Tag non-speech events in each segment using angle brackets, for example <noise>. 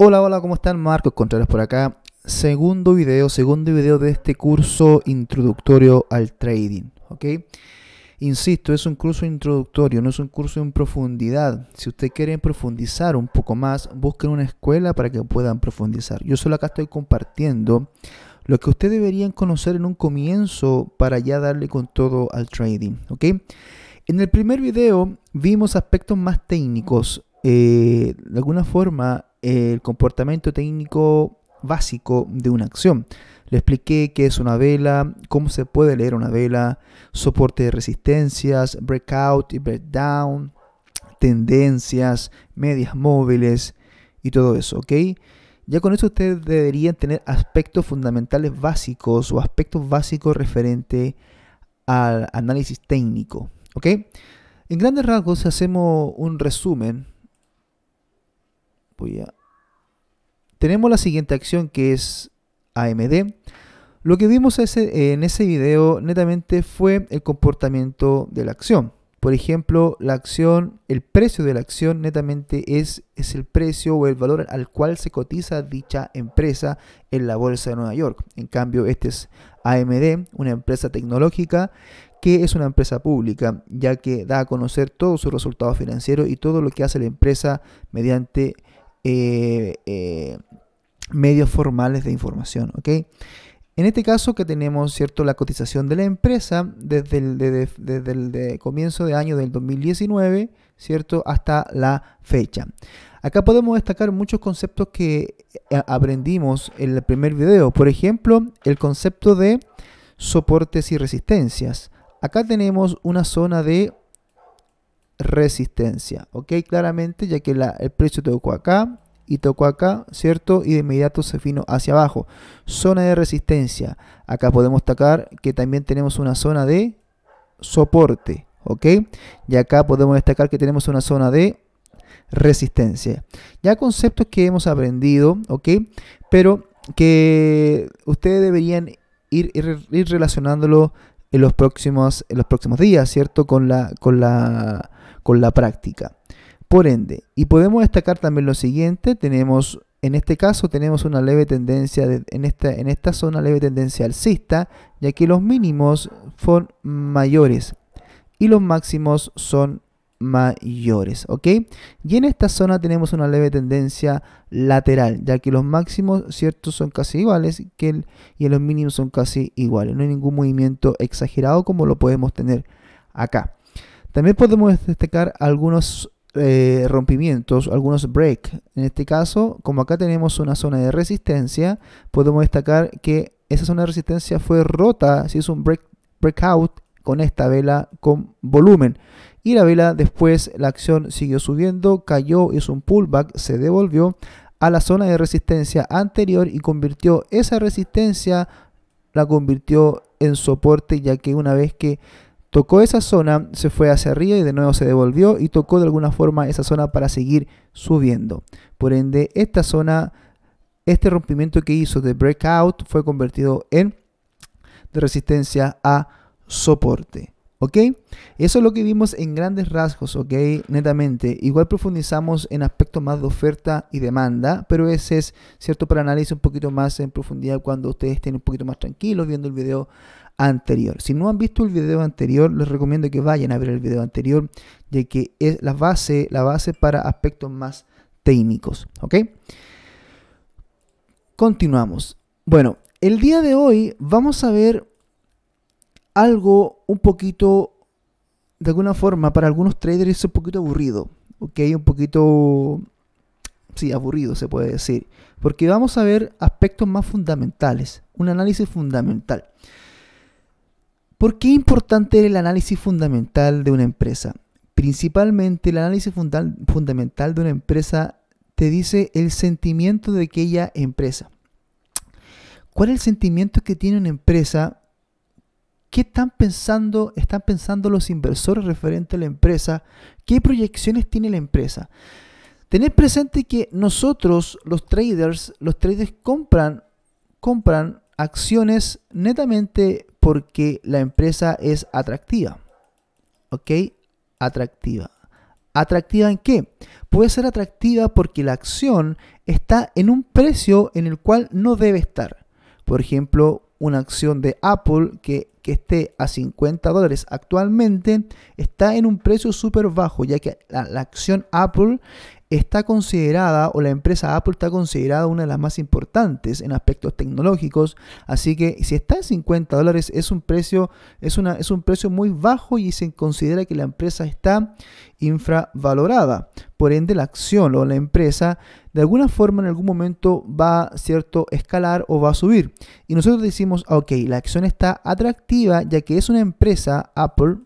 Hola, hola, ¿cómo están? Marcos Contreras por acá. Segundo video, segundo video de este curso introductorio al trading, ¿ok? Insisto, es un curso introductorio, no es un curso en profundidad. Si usted quiere profundizar un poco más, busquen una escuela para que puedan profundizar. Yo solo acá estoy compartiendo lo que ustedes deberían conocer en un comienzo para ya darle con todo al trading, ¿ok? En el primer video vimos aspectos más técnicos, eh, de alguna forma eh, el comportamiento técnico básico de una acción. Le expliqué qué es una vela, cómo se puede leer una vela, soporte de resistencias, breakout y breakdown, tendencias, medias móviles y todo eso, ¿ok? Ya con eso ustedes deberían tener aspectos fundamentales básicos o aspectos básicos referente al análisis técnico, ¿ok? En grandes rasgos hacemos un resumen tenemos la siguiente acción que es AMD. Lo que vimos en ese video netamente fue el comportamiento de la acción. Por ejemplo, la acción, el precio de la acción netamente es, es el precio o el valor al cual se cotiza dicha empresa en la bolsa de Nueva York. En cambio, este es AMD, una empresa tecnológica que es una empresa pública, ya que da a conocer todos sus resultados financieros y todo lo que hace la empresa mediante eh, eh, medios formales de información, En este caso que tenemos, ¿cierto?, la cotización de la empresa desde el, comienzo de año del 2019, ¿cierto?, hasta la fecha. Acá podemos destacar muchos conceptos que eh, aprendimos en el primer video. Por ejemplo, el concepto de soportes y resistencias. Acá tenemos una zona de resistencia, ¿ok? Claramente, ya que el precio tocó acá y tocó acá, ¿cierto? Y de inmediato se vino hacia abajo. Zona de resistencia. Acá podemos destacar que también tenemos una zona de soporte, ¿ok? Y acá podemos destacar que tenemos una zona de resistencia. Ya conceptos que hemos aprendido, ¿ok? Pero que ustedes deberían ir, ir relacionándolo en los próximos, en los próximos días, ¿cierto? Con la, con la con la práctica. Por ende, y podemos destacar también lo siguiente, tenemos en este caso tenemos una leve tendencia, en, esta, en esta zona leve tendencia alcista, ya que los mínimos son mayores y los máximos son mayores, ¿ok? Y en esta zona tenemos una leve tendencia lateral, ya que los máximos, ciertos son casi iguales que y los mínimos son casi iguales. No hay ningún movimiento exagerado como lo podemos tener acá. También podemos destacar algunos eh, rompimientos, algunos break. En este caso, como acá tenemos una zona de resistencia, podemos destacar que esa zona de resistencia fue rota, si es un break, breakout con esta vela con volumen. Y la vela después, la acción siguió subiendo, cayó, hizo un pullback, se devolvió a la zona de resistencia anterior y convirtió esa resistencia, la convirtió en soporte, ya que una vez que Tocó esa zona, se fue hacia arriba y de nuevo se devolvió y tocó de alguna forma esa zona para seguir subiendo. Por ende, esta zona, este rompimiento que hizo de breakout fue convertido en de resistencia a soporte. ¿Ok? Eso es lo que vimos en grandes rasgos, ¿ok? Netamente. Igual profundizamos en aspectos más de oferta y demanda, pero ese es, ¿cierto? Para análisis un poquito más en profundidad cuando ustedes estén un poquito más tranquilos viendo el video anterior. Si no han visto el video anterior, les recomiendo que vayan a ver el video anterior, de que es la base, la base para aspectos más técnicos. ¿Ok? Continuamos. Bueno, el día de hoy vamos a ver algo un poquito, de alguna forma, para algunos traders es un poquito aburrido. ¿Ok? Un poquito sí, aburrido se puede decir, porque vamos a ver aspectos más fundamentales, un análisis fundamental. ¿Por qué es importante el análisis fundamental de una empresa? Principalmente el análisis fundamental de una empresa te dice el sentimiento de aquella empresa. ¿Cuál es el sentimiento que tiene una empresa? ¿Qué están pensando, están pensando los inversores referente a la empresa? ¿Qué proyecciones tiene la empresa? Tened presente que nosotros, los traders, los traders compran, compran acciones netamente porque la empresa es atractiva. ¿Ok? Atractiva. ¿Atractiva en qué? Puede ser atractiva porque la acción está en un precio en el cual no debe estar. Por ejemplo, una acción de Apple que, esté a 50 dólares actualmente está en un precio súper bajo, ya que la, la acción Apple está considerada o la empresa Apple está considerada una de las más importantes en aspectos tecnológicos, así que si está en 50 dólares es un precio, es una, es un precio muy bajo y se considera que la empresa está infravalorada. Por ende, la acción o la empresa de alguna forma en algún momento va cierto escalar o va a subir. Y nosotros decimos, ok, la acción está atractiva ya que es una empresa Apple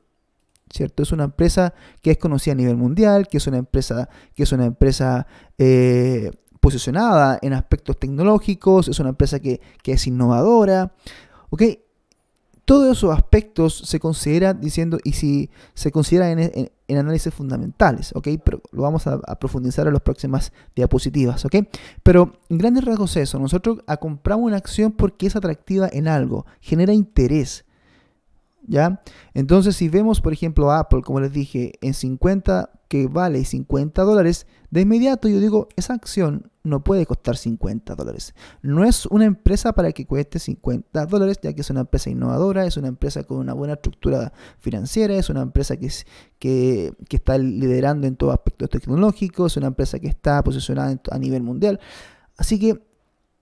¿cierto? Es una empresa que es conocida a nivel mundial, que es una empresa, que es una empresa eh, posicionada en aspectos tecnológicos, es una empresa que, que es innovadora, ¿ok? Todos esos aspectos se consideran diciendo, y si se consideran en, en, análisis fundamentales, ¿ok? Pero lo vamos a, profundizar en las próximas diapositivas, ¿ok? Pero en grandes rasgos eso, nosotros compramos una acción porque es atractiva en algo, genera interés, ¿ya? Entonces, si vemos, por ejemplo, Apple, como les dije, en 50, que vale 50 dólares, de inmediato yo digo, esa acción no puede costar 50 dólares. No es una empresa para que cueste 50 dólares, ya que es una empresa innovadora, es una empresa con una buena estructura financiera, es una empresa que, está liderando en todos aspectos tecnológicos, es una empresa que está posicionada a nivel mundial. Así que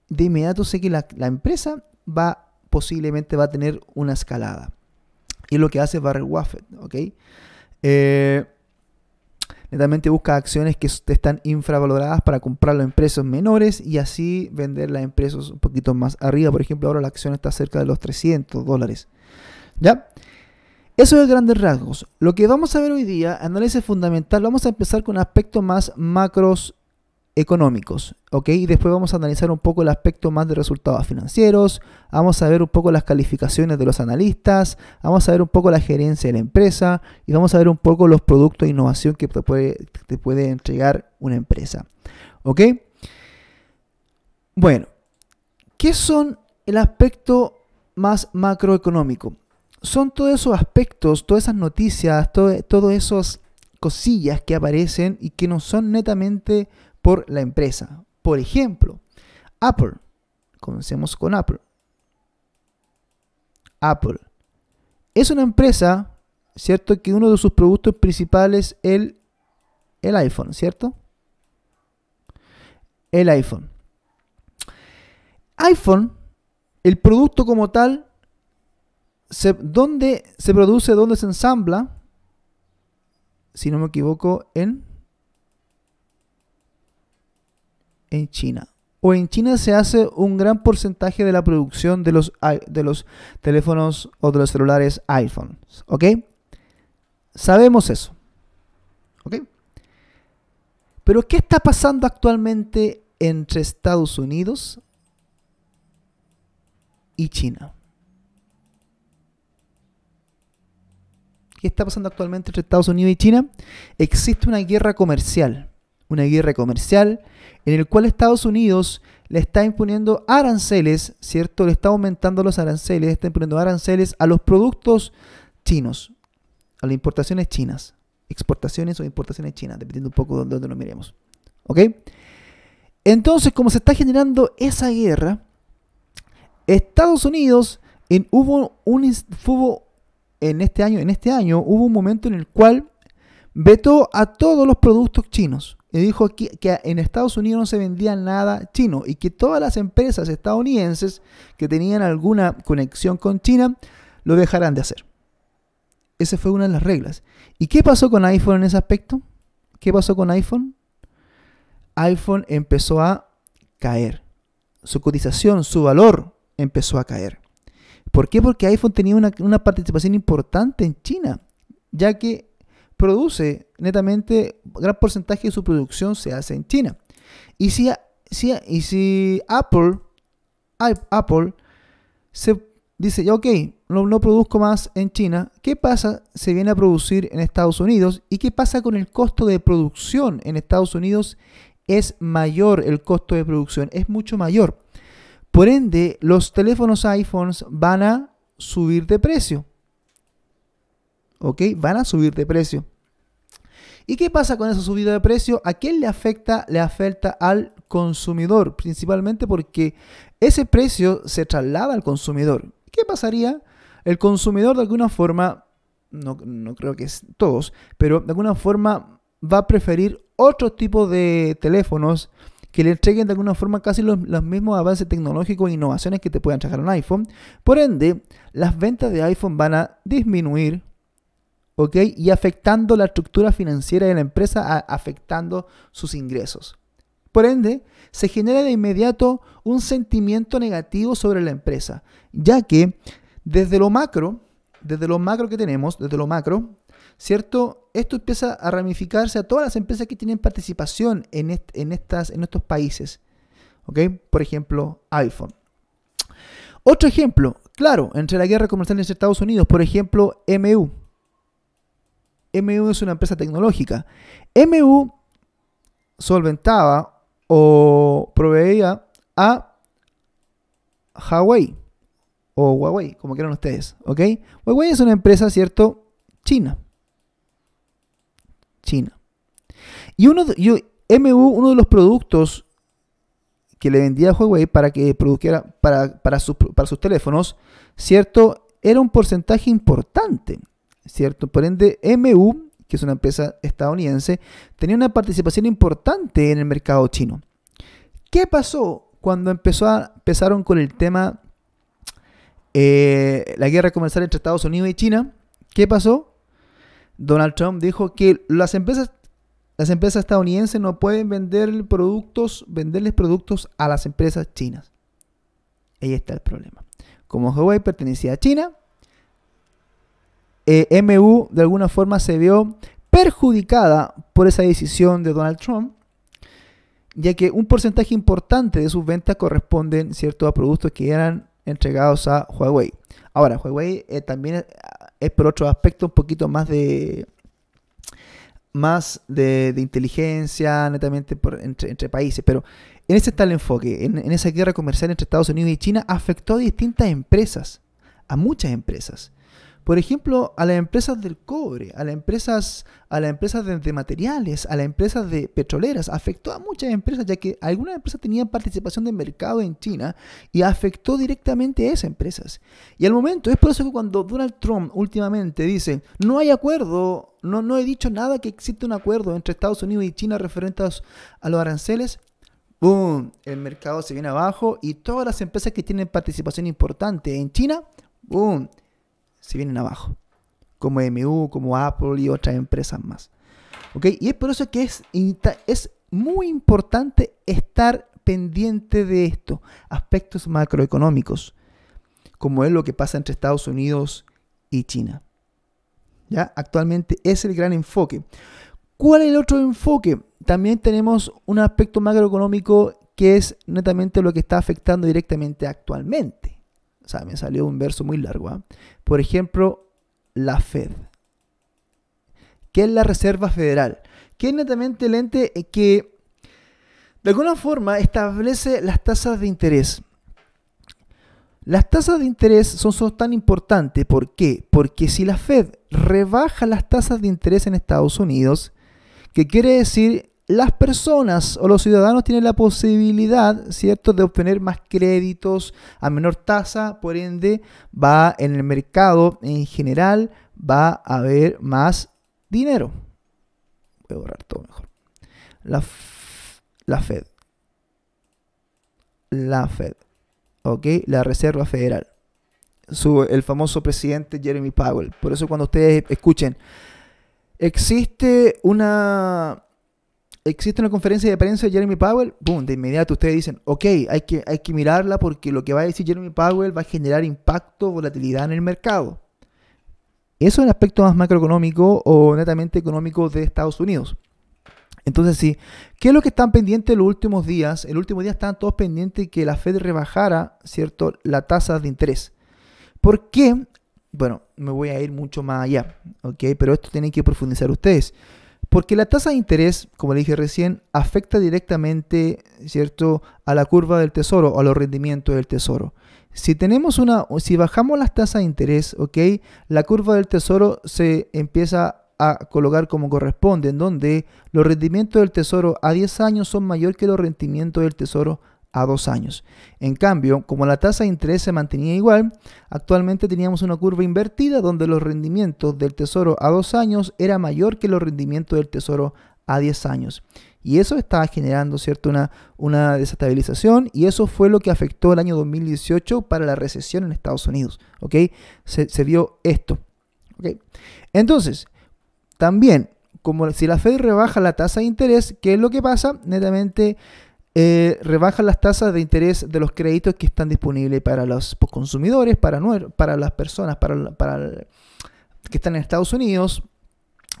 de inmediato sé que la, la empresa va posiblemente va a tener una escalada. Y lo que hace Barry Buffett, ¿ok? Eh, netamente busca acciones que están infravaloradas para comprarlo en precios menores y así venderla en precios un poquito más arriba. Por ejemplo, ahora la acción está cerca de los 300 dólares. ¿Ya? Eso es grandes rasgos. Lo que vamos a ver hoy día, análisis fundamental, vamos a empezar con aspectos más macros económicos, ¿ok? Y después vamos a analizar un poco el aspecto más de resultados financieros, vamos a ver un poco las calificaciones de los analistas, vamos a ver un poco la gerencia de la empresa y vamos a ver un poco los productos de innovación que te puede, te puede entregar una empresa, ¿ok? Bueno, ¿qué son el aspecto más macroeconómico? Son todos esos aspectos, todas esas noticias, todas esas cosillas que aparecen y que no son netamente por la empresa. Por ejemplo, Apple. Comencemos con Apple. Apple. Es una empresa, ¿cierto? Que uno de sus productos principales es el, el iPhone, ¿cierto? El iPhone. iPhone, el producto como tal, se, ¿dónde se produce, dónde se ensambla? Si no me equivoco, en en China. O en China se hace un gran porcentaje de la producción de los, de los teléfonos o de los celulares iPhones. ¿Ok? Sabemos eso. ¿Ok? Pero ¿qué está pasando actualmente entre Estados Unidos y China? ¿Qué está pasando actualmente entre Estados Unidos y China? Existe una guerra comercial una guerra comercial, en el cual Estados Unidos le está imponiendo aranceles, ¿cierto? Le está aumentando los aranceles, está imponiendo aranceles a los productos chinos, a las importaciones chinas, exportaciones o importaciones chinas, dependiendo un poco de dónde nos miremos. ¿Ok? Entonces, como se está generando esa guerra, Estados Unidos en, hubo un, en este año, en este año hubo un momento en el cual vetó a todos los productos chinos y dijo que, en Estados Unidos no se vendía nada chino y que todas las empresas estadounidenses que tenían alguna conexión con China lo dejarán de hacer. Esa fue una de las reglas. ¿Y qué pasó con iPhone en ese aspecto? ¿Qué pasó con iPhone? iPhone empezó a caer. Su cotización, su valor empezó a caer. ¿Por qué? Porque iPhone tenía una, una participación importante en China, ya que produce netamente, gran porcentaje de su producción se hace en China. Y si, y si Apple, Apple se dice, ok, no, no, produzco más en China, ¿qué pasa? Se viene a producir en Estados Unidos y qué pasa con el costo de producción en Estados Unidos es mayor el costo de producción, es mucho mayor. Por ende, los teléfonos iPhones van a subir de precio. ¿Ok? Van a subir de precio. ¿Y qué pasa con esa subida de precio? ¿A quién le afecta? Le afecta al consumidor, principalmente porque ese precio se traslada al consumidor. ¿Qué pasaría? El consumidor de alguna forma, no, creo que es todos, pero de alguna forma va a preferir otro tipo de teléfonos que le entreguen de alguna forma casi los, mismos avances tecnológicos e innovaciones que te puedan traer un iPhone. Por ende, las ventas de iPhone van a disminuir y afectando la estructura financiera de la empresa, afectando sus ingresos. Por ende, se genera de inmediato un sentimiento negativo sobre la empresa, ya que desde lo macro, desde lo macro que tenemos, desde lo macro, ¿cierto? Esto empieza a ramificarse a todas las empresas que tienen participación en, estas, en estos países, ¿ok? Por ejemplo, iPhone. Otro ejemplo, claro, entre la guerra comercial en Estados Unidos, por ejemplo, MU, MU es una empresa tecnológica. MU solventaba o proveía a Huawei o Huawei, como quieran ustedes, ¿ok? Huawei es una empresa, ¿cierto? China. China. Y uno, yo, MU, uno de los productos que le vendía a Huawei para que produjera para, sus, para sus teléfonos, ¿cierto? Era un porcentaje importante. ¿cierto? Por ende, MU, que es una empresa estadounidense, tenía una participación importante en el mercado chino. ¿Qué pasó cuando empezaron con el tema eh, la guerra comercial entre Estados Unidos y China? ¿Qué pasó? Donald Trump dijo que las empresas las empresas estadounidenses no pueden vender productos, venderles productos a las empresas chinas. Ahí está el problema. Como Huawei pertenecía a China, eh, MU de alguna forma se vio perjudicada por esa decisión de Donald Trump, ya que un porcentaje importante de sus ventas corresponden ¿cierto? a productos que eran entregados a Huawei. Ahora, Huawei eh, también eh, es por otro aspecto un poquito más de más de, inteligencia, netamente entre, países, pero en ese tal enfoque, en esa guerra comercial entre Estados Unidos y China, afectó a distintas empresas, a muchas empresas por ejemplo, a las empresas del cobre, a las empresas, a las empresas de, materiales, a las empresas de petroleras. Afectó a muchas empresas, ya que algunas empresas tenían participación de mercado en China y afectó directamente a esas empresas. Y al momento, es por eso que cuando Donald Trump últimamente dice, no hay acuerdo, no, no he dicho nada que existe un acuerdo entre Estados Unidos y China referente a los aranceles, ¡boom! El mercado se viene abajo y todas las empresas que tienen participación importante en China, ¡boom! si vienen abajo, como MU, como Apple y otras empresas más. ¿Ok? Y es por eso que es, es muy importante estar pendiente de esto, aspectos macroeconómicos, como es lo que pasa entre Estados Unidos y China. ¿Ya? Actualmente es el gran enfoque. ¿Cuál es el otro enfoque? También tenemos un aspecto macroeconómico que es netamente lo que está afectando directamente actualmente me salió un verso muy largo. ¿ah? Por ejemplo, la Fed. que es la Reserva Federal? Que es netamente el ente que de alguna forma establece las tasas de interés. Las tasas de interés son, tan importantes, ¿por qué? Porque si la Fed rebaja las tasas de interés en Estados Unidos, ¿qué quiere decir las personas o los ciudadanos tienen la posibilidad, ¿cierto?, de obtener más créditos a menor tasa, por ende, va en el mercado en general, va a haber más dinero. Voy a borrar todo mejor. La, la Fed. La Fed. ¿Ok? La Reserva Federal. el famoso presidente Jeremy Powell. Por eso cuando ustedes escuchen, existe una existe una conferencia de prensa de Jeremy Powell, boom, de inmediato ustedes dicen, ok, hay que, hay que mirarla porque lo que va a decir Jeremy Powell va a generar impacto, volatilidad en el mercado. Eso es el aspecto más macroeconómico o netamente económico de Estados Unidos. Entonces, sí, ¿qué es lo que están pendientes los últimos días? El último día estaban todos pendientes que la Fed rebajara, ¿cierto?, la tasa de interés. ¿Por qué? Bueno, me voy a ir mucho más allá, ¿ok? Pero esto tienen que profundizar ustedes. Porque la tasa de interés, como le dije recién, afecta directamente ¿cierto? a la curva del tesoro, a los rendimientos del tesoro. Si tenemos una, si bajamos las tasas de interés, ¿ok? La curva del tesoro se empieza a colocar como corresponde, en donde los rendimientos del tesoro a 10 años son mayor que los rendimientos del tesoro a dos años. En cambio, como la tasa de interés se mantenía igual, actualmente teníamos una curva invertida donde los rendimientos del tesoro a dos años era mayor que los rendimientos del tesoro a 10 años. Y eso estaba generando ¿cierto? Una, una desestabilización y eso fue lo que afectó el año 2018 para la recesión en Estados Unidos. ¿ok? Se, se vio esto. Entonces, también, como si la Fed rebaja la tasa de interés, ¿qué es lo que pasa? Netamente eh, rebaja rebajan las tasas de interés de los créditos que están disponibles para los consumidores, para, las personas que están en Estados Unidos.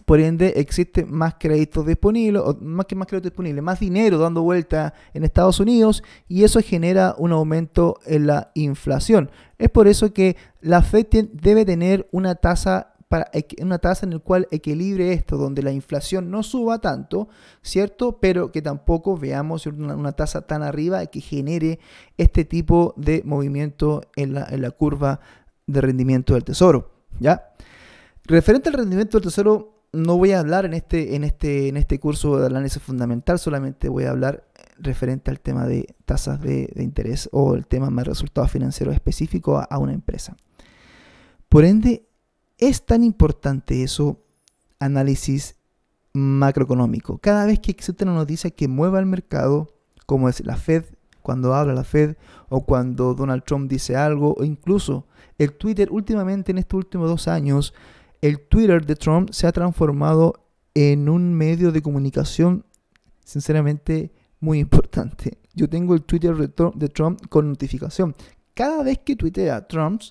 Por ende, existe más créditos disponibles, más que más crédito disponible, más dinero dando vuelta en Estados Unidos y eso genera un aumento en la inflación. Es por eso que la Fed debe tener una tasa para una tasa en la cual equilibre esto, donde la inflación no suba tanto, ¿cierto? Pero que tampoco veamos una, tasa tan arriba que genere este tipo de movimiento en la, curva de rendimiento del tesoro, ¿ya? Referente al rendimiento del tesoro, no voy a hablar en este, en este, en este curso de análisis fundamental, solamente voy a hablar referente al tema de tasas de, interés o el tema más resultados financieros específico a, una empresa. Por ende, es tan importante eso, análisis macroeconómico. Cada vez que existe una noticia que mueva el mercado, como es la Fed, cuando habla la Fed, o cuando Donald Trump dice algo, o incluso el Twitter, últimamente en estos últimos dos años, el Twitter de Trump se ha transformado en un medio de comunicación, sinceramente, muy importante. Yo tengo el Twitter de Trump con notificación. Cada vez que tuitea Trump,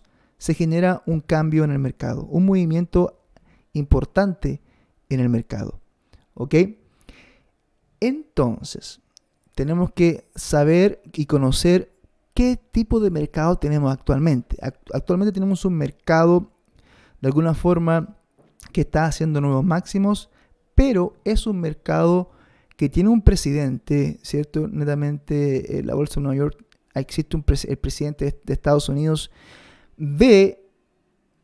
se genera un cambio en el mercado, un movimiento importante en el mercado. ¿Ok? Entonces, tenemos que saber y conocer qué tipo de mercado tenemos actualmente. Actualmente tenemos un mercado, de alguna forma, que está haciendo nuevos máximos, pero es un mercado que tiene un presidente, ¿cierto? Netamente, eh, la Bolsa de Nueva York, existe un el presidente de Estados Unidos ve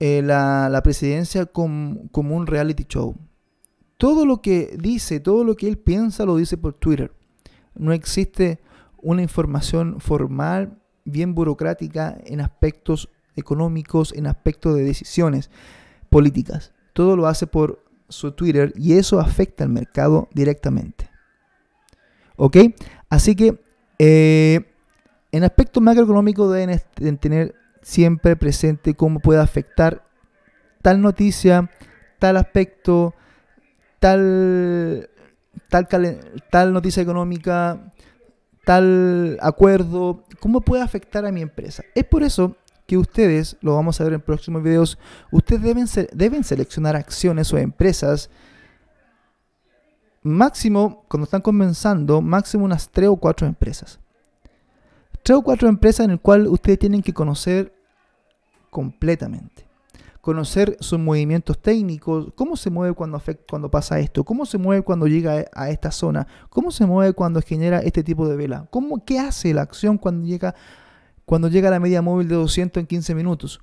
eh, la, presidencia como, un reality show. Todo lo que dice, todo lo que él piensa lo dice por Twitter. No existe una información formal, bien burocrática, en aspectos económicos, en aspectos de decisiones políticas. Todo lo hace por su Twitter y eso afecta al mercado directamente. ¿Ok? Así que eh, en aspectos macroeconómicos deben tener siempre presente cómo puede afectar tal noticia, tal aspecto, tal, tal, tal noticia económica, tal acuerdo, cómo puede afectar a mi empresa. Es por eso que ustedes, lo vamos a ver en próximos videos, ustedes deben, deben seleccionar acciones o empresas máximo, cuando están comenzando, máximo unas tres o cuatro empresas. Tres o cuatro empresas en el cual ustedes tienen que conocer completamente. Conocer sus movimientos técnicos, cómo se mueve cuando, cuando pasa esto, cómo se mueve cuando llega e-, a esta zona, cómo se mueve cuando genera este tipo de vela, cómo, qué hace la acción cuando llega, cuando llega a la media móvil de 200 en 15 minutos,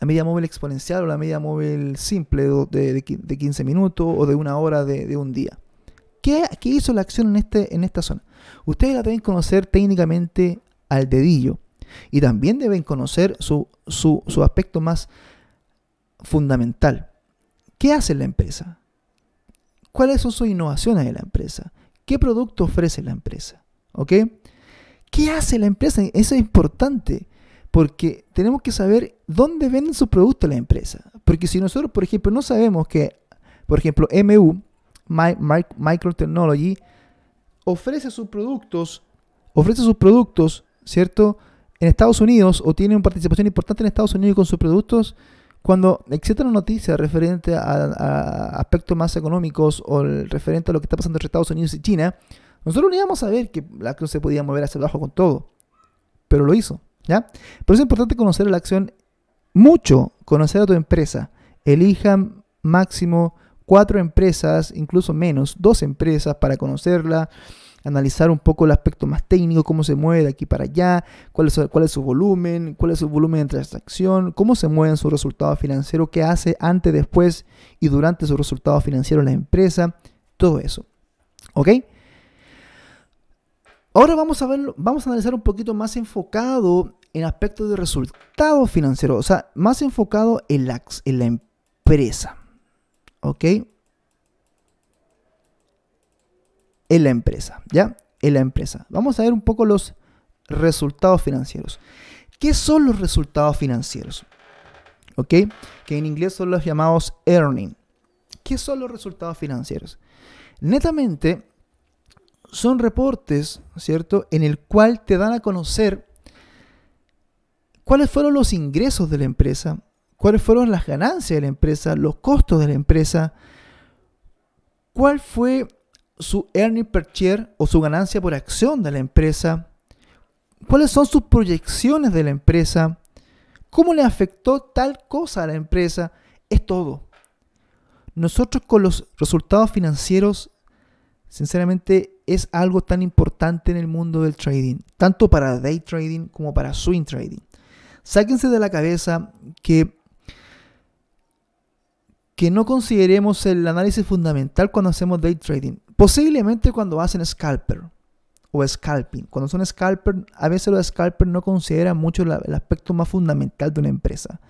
la media móvil exponencial o la media móvil simple de, 15 minutos o de una hora de, un día. ¿Qué, hizo la acción en, este, en esta zona? Ustedes la deben conocer técnicamente al dedillo. Y también deben conocer su, aspecto más fundamental. ¿Qué hace la empresa? ¿Cuáles son sus innovaciones de la empresa? ¿Qué producto ofrece la empresa? ¿Ok? ¿Qué hace la empresa? Eso es importante porque tenemos que saber dónde venden sus productos la empresa. Porque si nosotros, por ejemplo, no sabemos que, por ejemplo, MU, My, Micro Technology, ofrece sus productos, ofrece sus productos, ¿cierto? en Estados Unidos o tiene una participación importante en Estados Unidos con sus productos cuando existe una noticia referente a, aspectos más económicos o referente a lo que está pasando entre Estados Unidos y China, nosotros no íbamos a ver que la acción se podía mover hacia abajo con todo, pero lo hizo, ¿ya? pero es importante conocer la acción mucho, conocer a tu empresa. Elijan máximo cuatro empresas, incluso menos, dos empresas para conocerla, analizar un poco el aspecto más técnico, cómo se mueve de aquí para allá, cuál es, su volumen, cuál es su volumen de transacción, cómo se mueven su resultado financiero, qué hace antes, después y durante resultado financiero en la empresa, todo eso. ¿Ok? Ahora vamos a ver, vamos a analizar un poquito más enfocado en aspectos de resultado financieros, o sea, más enfocado en la, en la empresa. ¿Ok? en la empresa, ¿ya? En la empresa. Vamos a ver un poco los resultados financieros. ¿Qué son los resultados financieros? ¿Ok? Que en inglés son los llamados earning. ¿Qué son los resultados financieros? Netamente son reportes, ¿cierto? En el cual te dan a conocer cuáles fueron los ingresos de la empresa, cuáles fueron las ganancias de la empresa, los costos de la empresa, cuál fue su earning per share o su ganancia por acción de la empresa, cuáles son sus proyecciones de la empresa, cómo le afectó tal cosa a la empresa, es todo. Nosotros con los resultados financieros, sinceramente, es algo tan importante en el mundo del trading, tanto para day trading como para swing trading. Sáquense de la cabeza que que no consideremos el análisis fundamental cuando hacemos day trading. Posiblemente cuando hacen scalper o scalping. Cuando son scalper, a veces los scalper no consideran mucho el aspecto más fundamental de una empresa.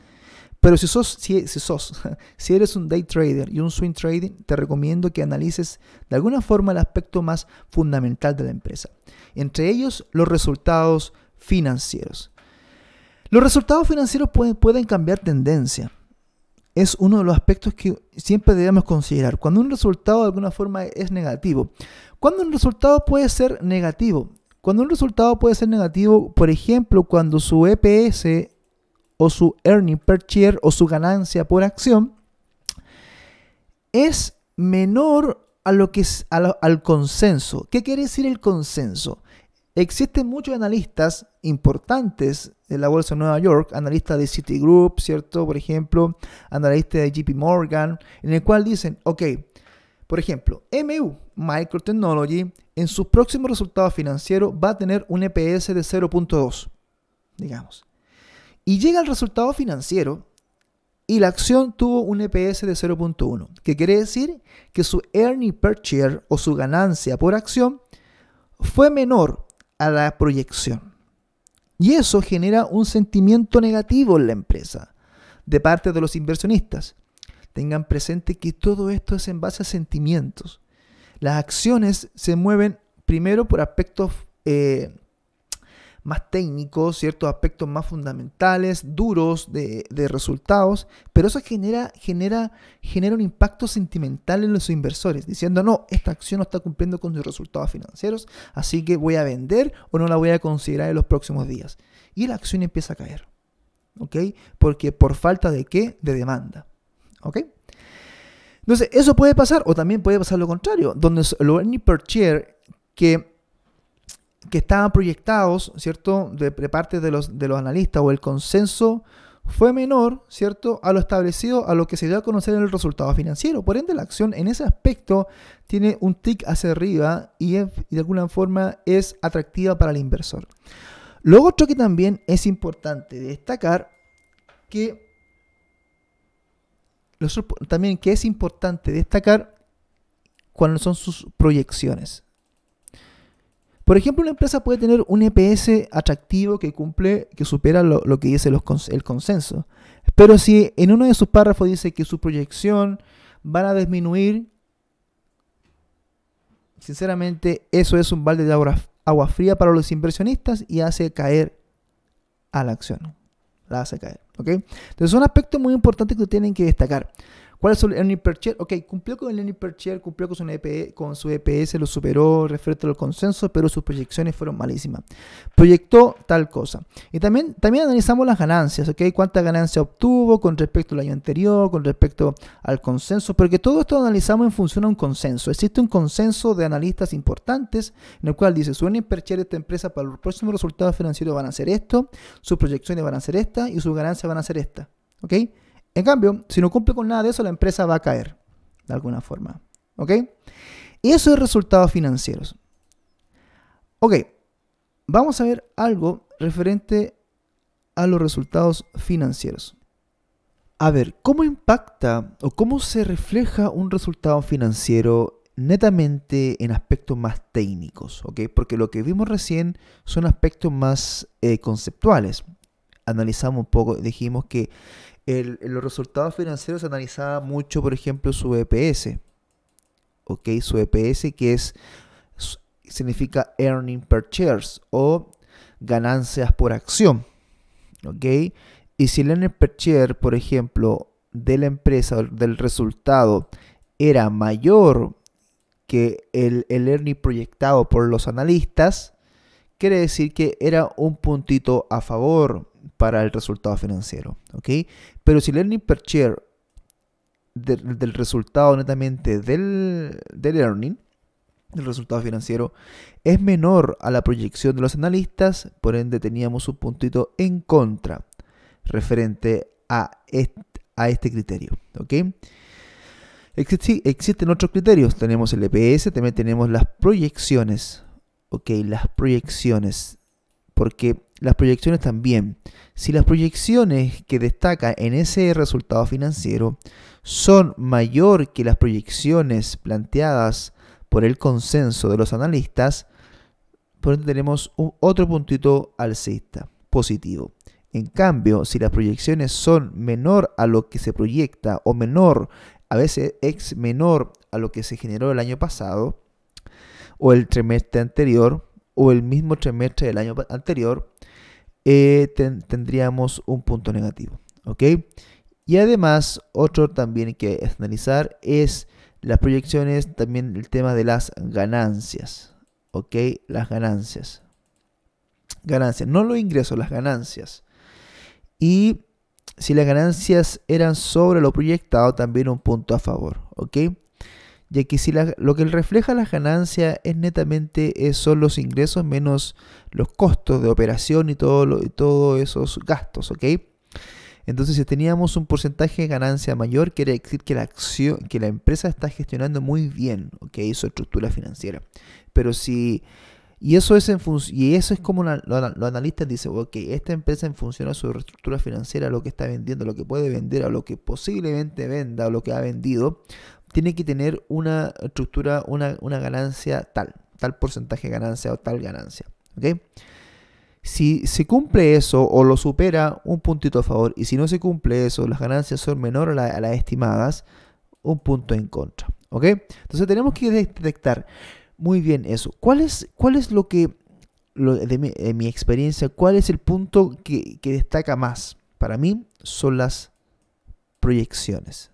Pero si sos, si, sos, <laughs> si eres un day trader y un swing trading, te recomiendo que analices de alguna forma el aspecto más fundamental de la empresa. Entre ellos, los resultados financieros. Los resultados financieros pueden, pueden cambiar tendencia es uno de los aspectos que siempre debemos considerar. Cuando un resultado de alguna forma es negativo. Cuando un resultado puede ser negativo. Cuando un resultado puede ser negativo, por ejemplo, cuando su EPS o su earning per share o su ganancia por acción es menor a lo que es, al consenso. ¿Qué quiere decir el consenso? Existen muchos analistas importantes de la bolsa de Nueva York, analistas de Citigroup, ¿cierto? Por ejemplo, analistas de JP Morgan, en el cual dicen, ok, por ejemplo, MU, Microtechnology en sus próximos resultados financieros va a tener un EPS de 0.2, digamos. Y llega el resultado financiero y la acción tuvo un EPS de 0.1, que quiere decir que su earning per share o su ganancia por acción fue menor a la proyección. Y eso genera un sentimiento negativo en la empresa, de parte de los inversionistas. Tengan presente que todo esto es en base a sentimientos. Las acciones se mueven primero por aspectos eh, más técnicos, ciertos aspectos más fundamentales, duros de, resultados, pero eso genera, genera, genera un impacto sentimental en los inversores, diciendo, no, esta acción no está cumpliendo con sus resultados financieros, así que voy a vender o no la voy a considerar en los próximos días. Y la acción empieza a caer, ¿ok? Porque por falta de qué? De demanda, ¿ok? Entonces, eso puede pasar, o también puede pasar lo contrario, donde el earning per share que que estaban proyectados, ¿cierto?, de, parte de los, de los analistas o el consenso fue menor, ¿cierto?, a lo establecido, a lo que se dio a conocer en el resultado financiero. Por ende, la acción en ese aspecto tiene un tick hacia arriba y, de alguna forma es atractiva para el inversor. Lo otro que también es importante destacar que también que es importante destacar cuáles son sus proyecciones. Por ejemplo, una empresa puede tener un EPS atractivo que cumple, que supera lo, que dice el consenso. Pero si en uno de sus párrafos dice que su proyección van a disminuir, sinceramente eso es un balde de agua, fría para los inversionistas y hace caer a la acción. La hace caer. ¿ok? Entonces un aspecto muy importante que tienen que destacar. ¿Cuál es su earning per share? Ok, cumplió con el earning per share, cumplió con su, EPS, e lo superó referente al consenso, pero sus proyecciones fueron malísimas. Proyectó tal cosa. Y también, también analizamos las ganancias, ok, cuánta ganancia obtuvo con respecto al año anterior, con respecto al consenso, porque todo esto lo analizamos en función a un consenso. Existe un consenso de analistas importantes en el cual dice su earning per share de esta empresa para los próximos resultados financieros van a ser esto, sus proyecciones van a ser esta y sus ganancias van a ser esta. ok. En cambio, si no cumple con nada de eso, la empresa va a caer, de alguna forma. ¿Ok? Y Eso es resultados financieros. Ok, vamos a ver algo referente a los resultados financieros. A ver, ¿cómo impacta o cómo se refleja un resultado financiero netamente en aspectos más técnicos? ¿ok? Porque lo que vimos recién son aspectos más eh, conceptuales. Analizamos un poco, dijimos que los resultados financieros se analizaba mucho, por ejemplo, su EPS. ¿Ok? Su EPS que es significa earning per shares o ganancias por acción. ¿Ok? Y si el earning per share, por ejemplo, de la empresa, del resultado, era mayor que el, el earning proyectado por los analistas, quiere decir que era un puntito a favor para el resultado financiero. ¿ok? Pero si el earning per share del, resultado netamente del, del earning, el resultado financiero es menor a la proyección de los analistas, por ende teníamos un puntito en contra referente a este, a este criterio. ¿ok? existen otros criterios, tenemos el EPS, también tenemos las proyecciones, ¿ok? las proyecciones, porque las proyecciones también. Si las proyecciones que destaca en ese resultado financiero son mayor que las proyecciones planteadas por el consenso de los analistas, por tenemos un otro puntito alcista, positivo. En cambio, si las proyecciones son menor a lo que se proyecta o menor, a veces es menor a lo que se generó el año pasado o el trimestre anterior o el mismo trimestre del año anterior, eh, tendríamos un punto negativo. ¿ok? Y además, otro también que analizar es las proyecciones, también el tema de las ganancias. ¿ok? Las ganancias. Ganancias, no los ingresos, las ganancias. Y si las ganancias eran sobre lo proyectado, también un punto a favor. ¿ok? ya que si lo que refleja las ganancias es netamente eh, son los ingresos menos los costos de operación y todos esos gastos, ¿ok? Entonces, si teníamos un porcentaje de ganancia mayor, quiere decir que la, acción, que la empresa está gestionando muy bien ¿okay? su estructura financiera. Pero si. Y eso es, en y eso es como los lo analistas dicen: ok, esta empresa en función a su estructura financiera, lo que está vendiendo, lo que puede vender, o lo que posiblemente venda, o lo que ha vendido, tiene que tener una estructura, una, ganancia tal, tal porcentaje de ganancia o tal ganancia. Si se cumple eso o lo supera, un puntito a favor. Y si no se cumple eso, las ganancias son menores a, las estimadas, un punto en contra. Entonces tenemos que detectar muy bien eso. ¿Cuál es, cuál es lo que, de, mi, experiencia, cuál es el punto que destaca más? Para mí son las proyecciones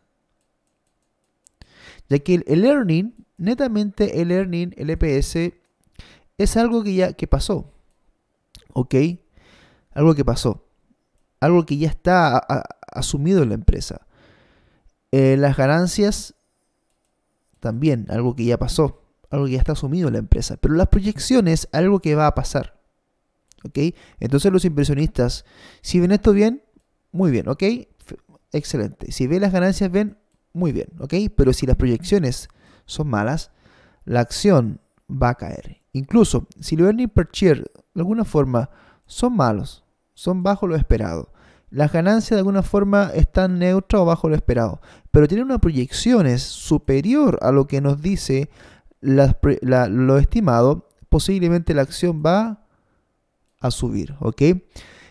ya que el earning, netamente el earning, el EPS, es algo que ya que pasó, ¿ok? Algo que pasó, algo que ya está asumido en la empresa. Eh, las ganancias, también, algo que ya pasó, algo que ya está asumido en la empresa. Pero las proyecciones, algo que va a pasar, ¿ok? Entonces los inversionistas, si ven esto bien, muy bien, ¿ok? Excelente. Si ven las ganancias, ven, muy bien, ¿ok? Pero si las proyecciones son malas, la acción va a caer. Incluso si los earnings per share de alguna forma son malos, son bajo lo esperado, las ganancias de alguna forma están neutras o bajo lo esperado, pero tienen una proyecciones superior a lo que nos dice lo estimado, posiblemente la acción va a subir, ¿ok?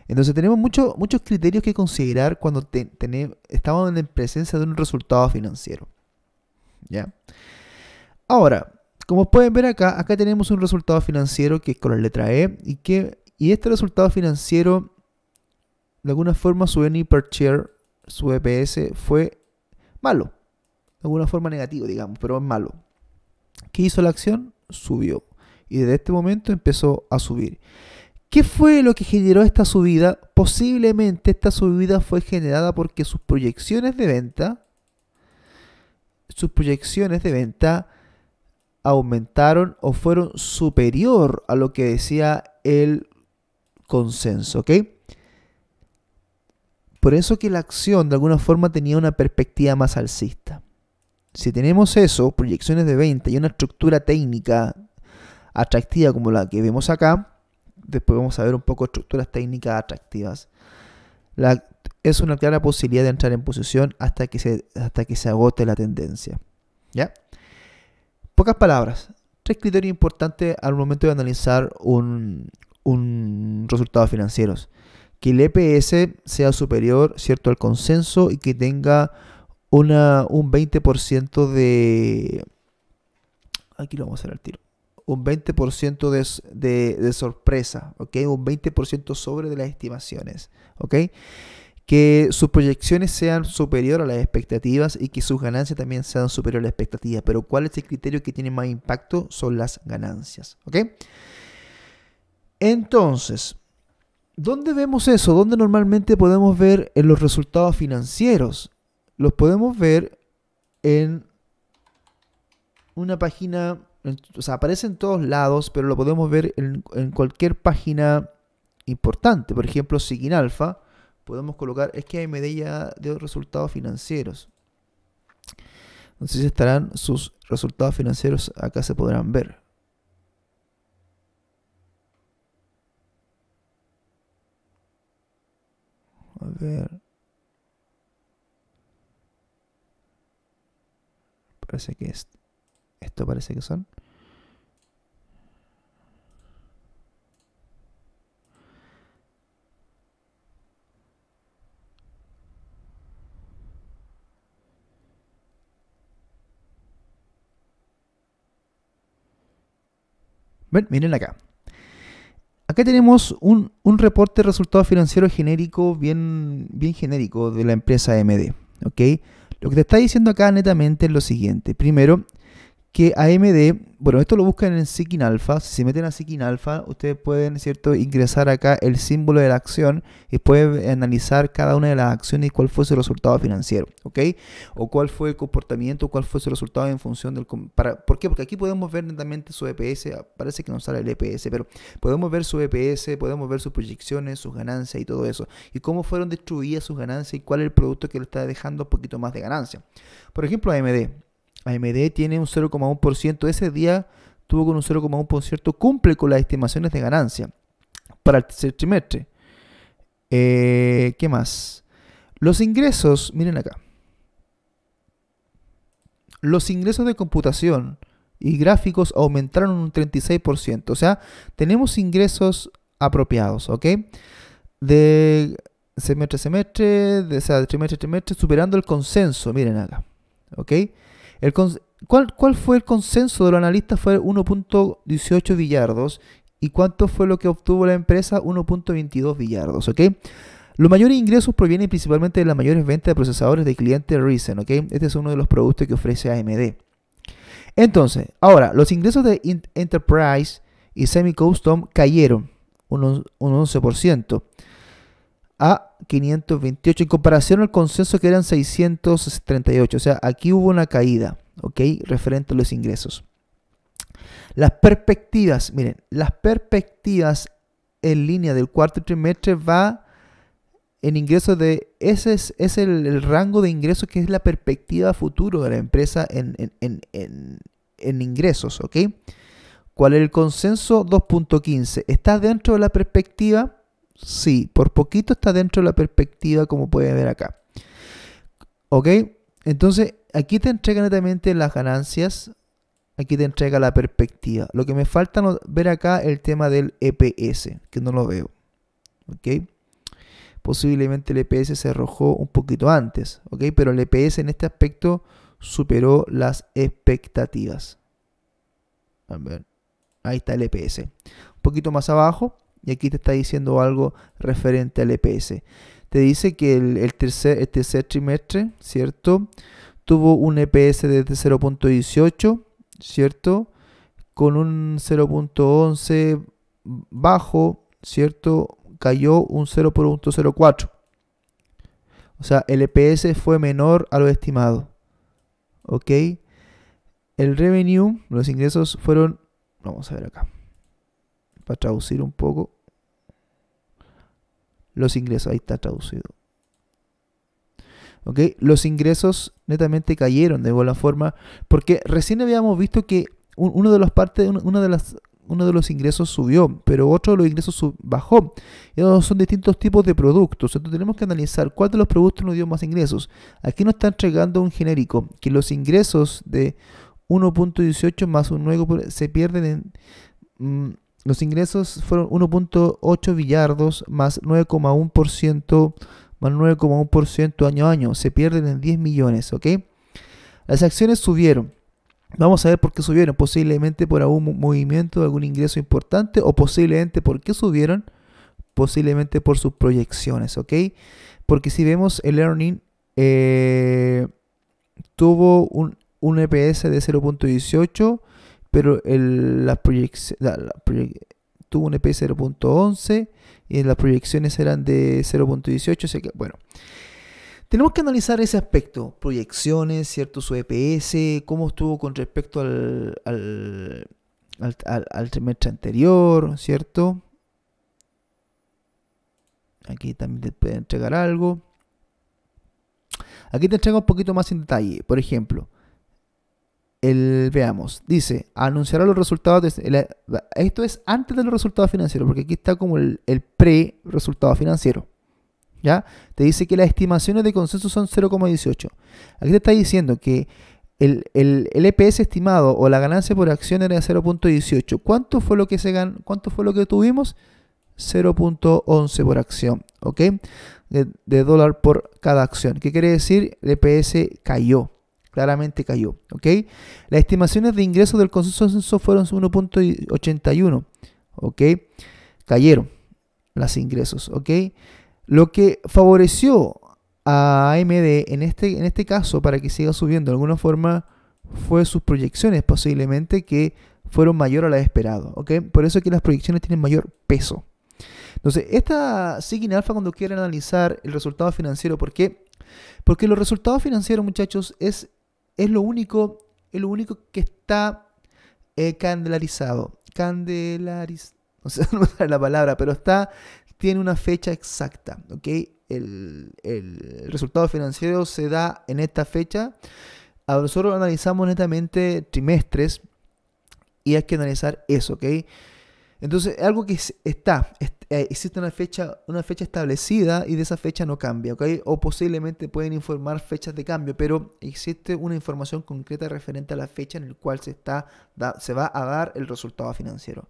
Entonces tenemos mucho, muchos criterios que considerar cuando estamos en presencia de un resultado financiero. ¿Ya? Ahora, como pueden ver acá, acá tenemos un resultado financiero que es con la letra E y que y este resultado financiero, de alguna forma, su ENI per share, su EPS, fue malo. De alguna forma negativo, digamos, pero es malo. ¿Qué hizo la acción? Subió. Y desde este momento empezó a subir. ¿Qué fue lo que generó esta subida? Posiblemente esta subida fue generada porque sus proyecciones de venta, sus proyecciones de venta aumentaron o fueron superior a lo que decía el consenso, ¿ok? Por eso que la acción de alguna forma tenía una perspectiva más alcista. Si tenemos eso, proyecciones de venta y una estructura técnica atractiva como la que vemos acá, después vamos a ver un poco estructuras técnicas atractivas. es una clara posibilidad de entrar en posición hasta que se, hasta que se agote la tendencia. ¿Ya? Pocas palabras. Tres criterios importantes al momento de analizar un, resultado financiero. Que el EPS sea superior cierto, al consenso y que tenga un 20% de... Aquí lo vamos a hacer al tiro un 20% de, de, sorpresa, ¿ok? Un 20% sobre de las estimaciones, ¿ok? Que sus proyecciones sean superior a las expectativas y que sus ganancias también sean superiores a las expectativas. Pero ¿cuál es el criterio que tiene más impacto? Son las ganancias, ¿ok? Entonces, ¿dónde vemos eso? ¿Dónde normalmente podemos ver en los resultados financieros? Los podemos ver en una página o sea, aparece en todos lados, pero lo podemos ver en, cualquier página importante. Por ejemplo, Sigin alfa podemos colocar, es que hay ya de resultados financieros. Entonces estarán sus resultados financieros, acá se podrán ver. A ver. Parece que es... Esto parece que son. Ven, miren acá. Acá tenemos un, reporte de resultado financiero genérico, bien, bien genérico, de la empresa MD. ¿ok? Lo que te está diciendo acá netamente es lo siguiente. Primero, que AMD, bueno, esto lo buscan en Seeking Alpha, si se meten a Seeking Alpha, ustedes pueden, ¿cierto?, ingresar acá el símbolo de la acción y pueden analizar cada una de las acciones y cuál fue su resultado financiero, ¿ok? O cuál fue el comportamiento, cuál fue su resultado en función del... Para, ¿Por qué? Porque aquí podemos ver netamente su EPS, parece que no sale el EPS, pero podemos ver su EPS, podemos ver sus proyecciones, sus ganancias y todo eso, y cómo fueron destruidas sus ganancias y cuál es el producto que le está dejando un poquito más de ganancia. Por ejemplo, AMD, AMD tiene un 0,1%. Ese día tuvo con un 0,1%, cumple con las estimaciones de ganancia para el tercer trimestre. Eh, ¿Qué más? Los ingresos, miren acá. Los ingresos de computación y gráficos aumentaron un 36%. O sea, tenemos ingresos apropiados, ¿ok? De semestre a semestre, de, de trimestre a trimestre, superando el consenso, miren acá, ¿ok? ¿Cuál, fue el consenso de los analistas? Fue 1.18 billardos. ¿Y cuánto fue lo que obtuvo la empresa? 1.22 billardos, ¿ok? Los mayores ingresos provienen principalmente de las mayores ventas de procesadores de clientes Ryzen, Este es uno de los productos que ofrece AMD. Entonces, ahora, los ingresos de Enterprise y Semi-Custom cayeron un, un 11% a 528 en comparación al consenso que eran 638. O sea, aquí hubo una caída, ¿ok? Referente a los ingresos. Las perspectivas, miren, las perspectivas en línea del cuarto trimestre va en ingresos de, ese es, el, rango de ingresos que es la perspectiva futuro de la empresa en, en ingresos, ¿ok? ¿Cuál es el consenso? 2.15. Está dentro de la perspectiva Sí, por poquito está dentro de la perspectiva como pueden ver acá. ¿Ok? Entonces, aquí te entrega netamente las ganancias. Aquí te entrega la perspectiva. Lo que me falta no, ver acá el tema del EPS, que no lo veo. ¿Ok? Posiblemente el EPS se arrojó un poquito antes. ¿Ok? Pero el EPS en este aspecto superó las expectativas. A ver. Ahí está el EPS. Un poquito más abajo. Y aquí te está diciendo algo referente al EPS. Te dice que el, tercer, trimestre, ¿cierto? Tuvo un EPS de 0.18, ¿cierto? Con un 0.11 bajo, ¿cierto? Cayó un 0.04. O sea, el EPS fue menor a lo estimado. ¿Ok? El revenue, los ingresos fueron... Vamos a ver acá. Para traducir un poco los ingresos. Ahí está traducido. Los ingresos netamente cayeron de igual forma porque recién habíamos visto que uno de las partes, una de las uno de los ingresos subió, pero otro de los ingresos bajó. son distintos tipos de productos. Entonces tenemos que analizar cuál de los productos nos dio más ingresos. Aquí nos está entregando un genérico, que los ingresos de 1.18 más un nuevo se pierden en, mm, los ingresos fueron 1.8 billardos más 9,1% más 9,1% año a año. Se pierden en 10 millones, ¿ok? Las acciones subieron. Vamos a ver por qué subieron. Posiblemente por algún movimiento, algún ingreso importante o posiblemente por qué subieron. Posiblemente por sus proyecciones, ¿ok? Porque si vemos el earning, eh, tuvo un, un EPS de 0.18 pero el, las tuvo un EP 0.11 y las proyecciones eran de 0.18, así que bueno. Tenemos que analizar ese aspecto, proyecciones, ¿cierto? Su EPS, cómo estuvo con respecto al, al, al, trimestre anterior, ¿cierto? Aquí también te pueden entregar algo. Aquí te entrega un poquito más en detalle. Por ejemplo, veamos, dice, anunciará los resultados, este, esto es antes de los resultados financieros, porque aquí está como el, pre-resultado financiero. ¿Ya? Te dice que las estimaciones de consenso son 0,18. Aquí te está diciendo que el, el, EPS e estimado o la ganancia por acción era 0.18. ¿Cuánto fue lo que se ¿Cuánto fue lo que tuvimos? 0.11 por acción, ¿ok? de, dólar por cada acción. ¿Qué quiere decir? El EPS cayó claramente cayó. ¿ok? Las estimaciones de ingresos del consenso fueron 1.81. ¿ok? Cayeron las ingresos. ¿ok? Lo que favoreció a AMD en este, en este caso para que siga subiendo de alguna forma fue sus proyecciones posiblemente que fueron mayor a las esperadas. ¿ok? Por eso es que las proyecciones tienen mayor peso. Entonces, esta Sigin alfa cuando quieren analizar el resultado financiero, ¿por qué? Porque los resultados financieros, muchachos, es es lo único, único que está eh, candelarizado. candelarizado. no sé <laughs> la palabra, pero está, tiene una fecha exacta, ¿ok? El, resultado financiero se da en esta fecha. Ahora nosotros analizamos netamente trimestres y hay que analizar eso, ¿ok? Entonces, algo que está, eh, existe una fecha, una fecha establecida y de esa fecha no cambia, ¿ok? O posiblemente pueden informar fechas de cambio, pero existe una información concreta referente a la fecha en la cual se, está, se va a dar el resultado financiero.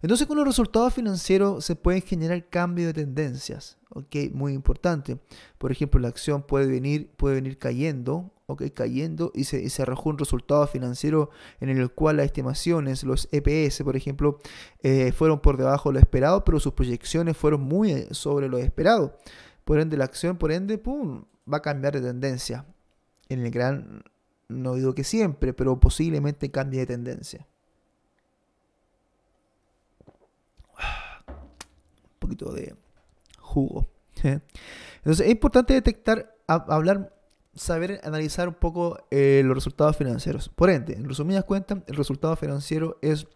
Entonces con los resultados financieros se pueden generar cambios de tendencias, ¿ok? Muy importante. Por ejemplo, la acción puede venir, puede venir cayendo, ¿ok? Cayendo y se, arrojó un resultado financiero en el cual las estimaciones, los EPS, por ejemplo, eh, fueron por debajo de lo esperado, pero sus proyecciones fueron muy eh, sobre lo esperado. Por ende, la acción, por ende, ¡pum!, va a cambiar de tendencia. En el gran, no digo que siempre, pero posiblemente cambie de tendencia. poquito de jugo. <laughs> ¿eh? Entonces es importante detectar, hablar, saber analizar un poco eh, los resultados financieros. Por ende, en resumidas cuentas, el resultado financiero es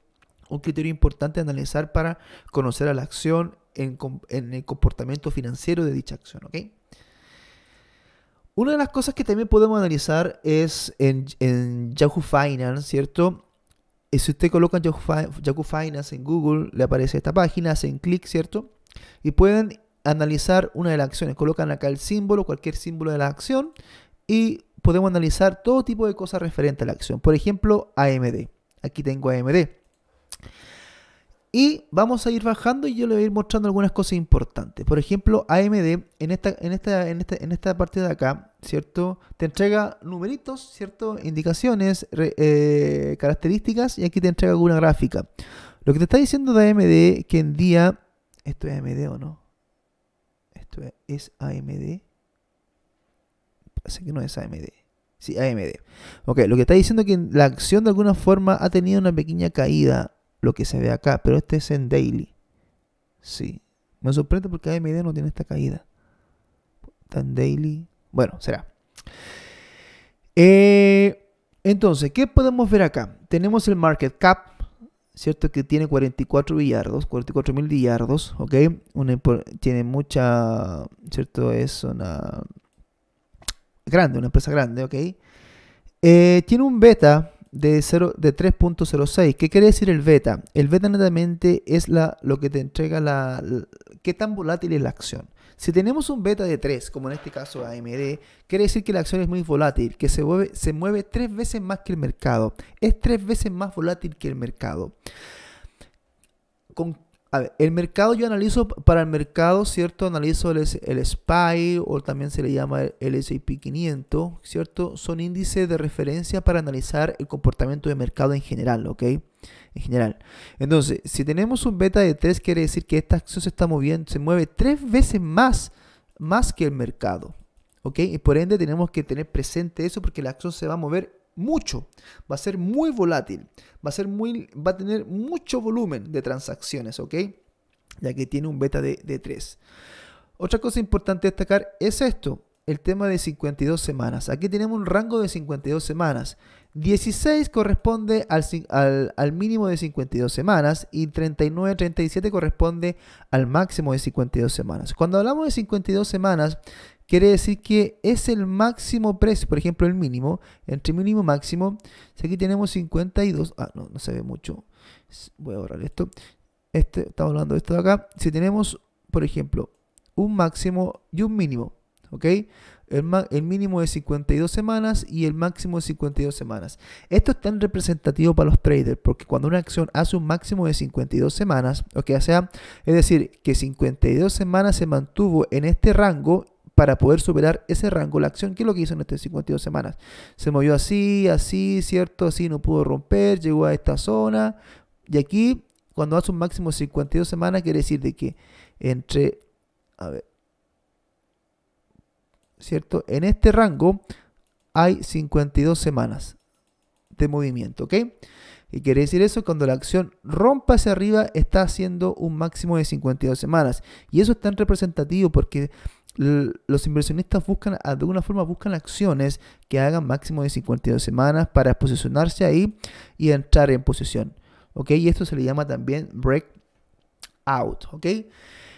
un criterio importante analizar para conocer a la acción en, el comportamiento financiero de dicha acción. ¿ok? Una de las cosas que también podemos analizar es en Yahoo Finance, ¿cierto? Eh, si usted coloca Yahoo Finance en Google, le aparece esta página, hacen clic, ¿cierto? Y pueden analizar una de las acciones. Colocan acá el símbolo, cualquier símbolo de la acción, y podemos analizar todo tipo de cosas referentes a la acción. Por ejemplo, AMD. Aquí tengo AMD. Y vamos a ir bajando y yo le voy a ir mostrando algunas cosas importantes. Por ejemplo, AMD en esta, en esta, este, en esta, parte de acá, ¿cierto? Te entrega numeritos, ¿cierto? Indicaciones, eh, características y aquí te entrega alguna gráfica. Lo que te está diciendo de AMD que en día... ¿Esto es AMD o no? ¿Esto es AMD? Parece que no es AMD. Sí, AMD. Ok, lo que está diciendo es que la acción de alguna forma ha tenido una pequeña caída lo que se ve acá, pero este es en daily. Sí, me sorprende porque AMD no tiene esta caída. Tan daily. Bueno, será. Eh, entonces, ¿qué podemos ver acá? Tenemos el market cap, ¿cierto? Que tiene 44 billardos, 44 mil billardos, ¿ok? tiene mucha, ¿cierto? Es una grande, una empresa grande, ¿ok? Eh, tiene un beta de, de 3.06. ¿Qué quiere decir el beta? El beta netamente es la, lo que te entrega la, qué tan volátil es la acción. Si tenemos un beta de 3, como en este caso AMD, quiere decir que la acción es muy volátil, que se mueve, se mueve tres veces más que el mercado. Es tres veces más volátil que el mercado. ¿Con a ver, el mercado yo analizo, para el mercado, ¿cierto? Analizo el, el SPY o también se le llama el S&P 500, ¿cierto? Son índices de referencia para analizar el comportamiento de mercado en general, ¿ok? En general. Entonces, si tenemos un beta de 3, quiere decir que esta acción se está moviendo, se mueve tres veces más, más que el mercado, ¿ok? Y por ende tenemos que tener presente eso porque la acción se va a mover mucho, va a ser muy volátil, va a, ser muy, va a tener mucho volumen de transacciones, ¿ok? Ya que tiene un beta de, 3. Otra cosa importante destacar es esto, el tema de 52 semanas. Aquí tenemos un rango de 52 semanas. 16 corresponde al, al, al, mínimo de 52 semanas y 39, 37 corresponde al máximo de 52 semanas. Cuando hablamos de 52 semanas, quiere decir que es el máximo precio, por ejemplo, el mínimo, entre mínimo máximo, si aquí tenemos 52, ah, no, no se ve mucho, voy a borrar esto, este, estamos hablando de esto de acá, si tenemos, por ejemplo, un máximo y un mínimo, ¿ok? El, mínimo de 52 semanas y el máximo de 52 semanas. Esto es tan representativo para los traders porque cuando una acción hace un máximo de 52 semanas, o que sea, es decir, que 52 semanas se mantuvo en este rango para poder superar ese rango la acción, que es lo que hizo en estas 52 semanas. Se movió así, así, ¿cierto? Así no pudo romper, llegó a esta zona. Y aquí, cuando hace un máximo 52 semanas, quiere decir de que entre, a ver, ¿cierto? En este rango hay 52 semanas de movimiento, ¿ok? y quiere decir eso? Cuando la acción rompa hacia arriba, está haciendo un máximo de 52 semanas. Y eso es tan representativo porque los inversionistas buscan, de alguna forma buscan acciones que hagan máximo de 52 semanas para posicionarse ahí y entrar en posición. ¿Ok? Y esto se le llama también breakout. ¿Ok?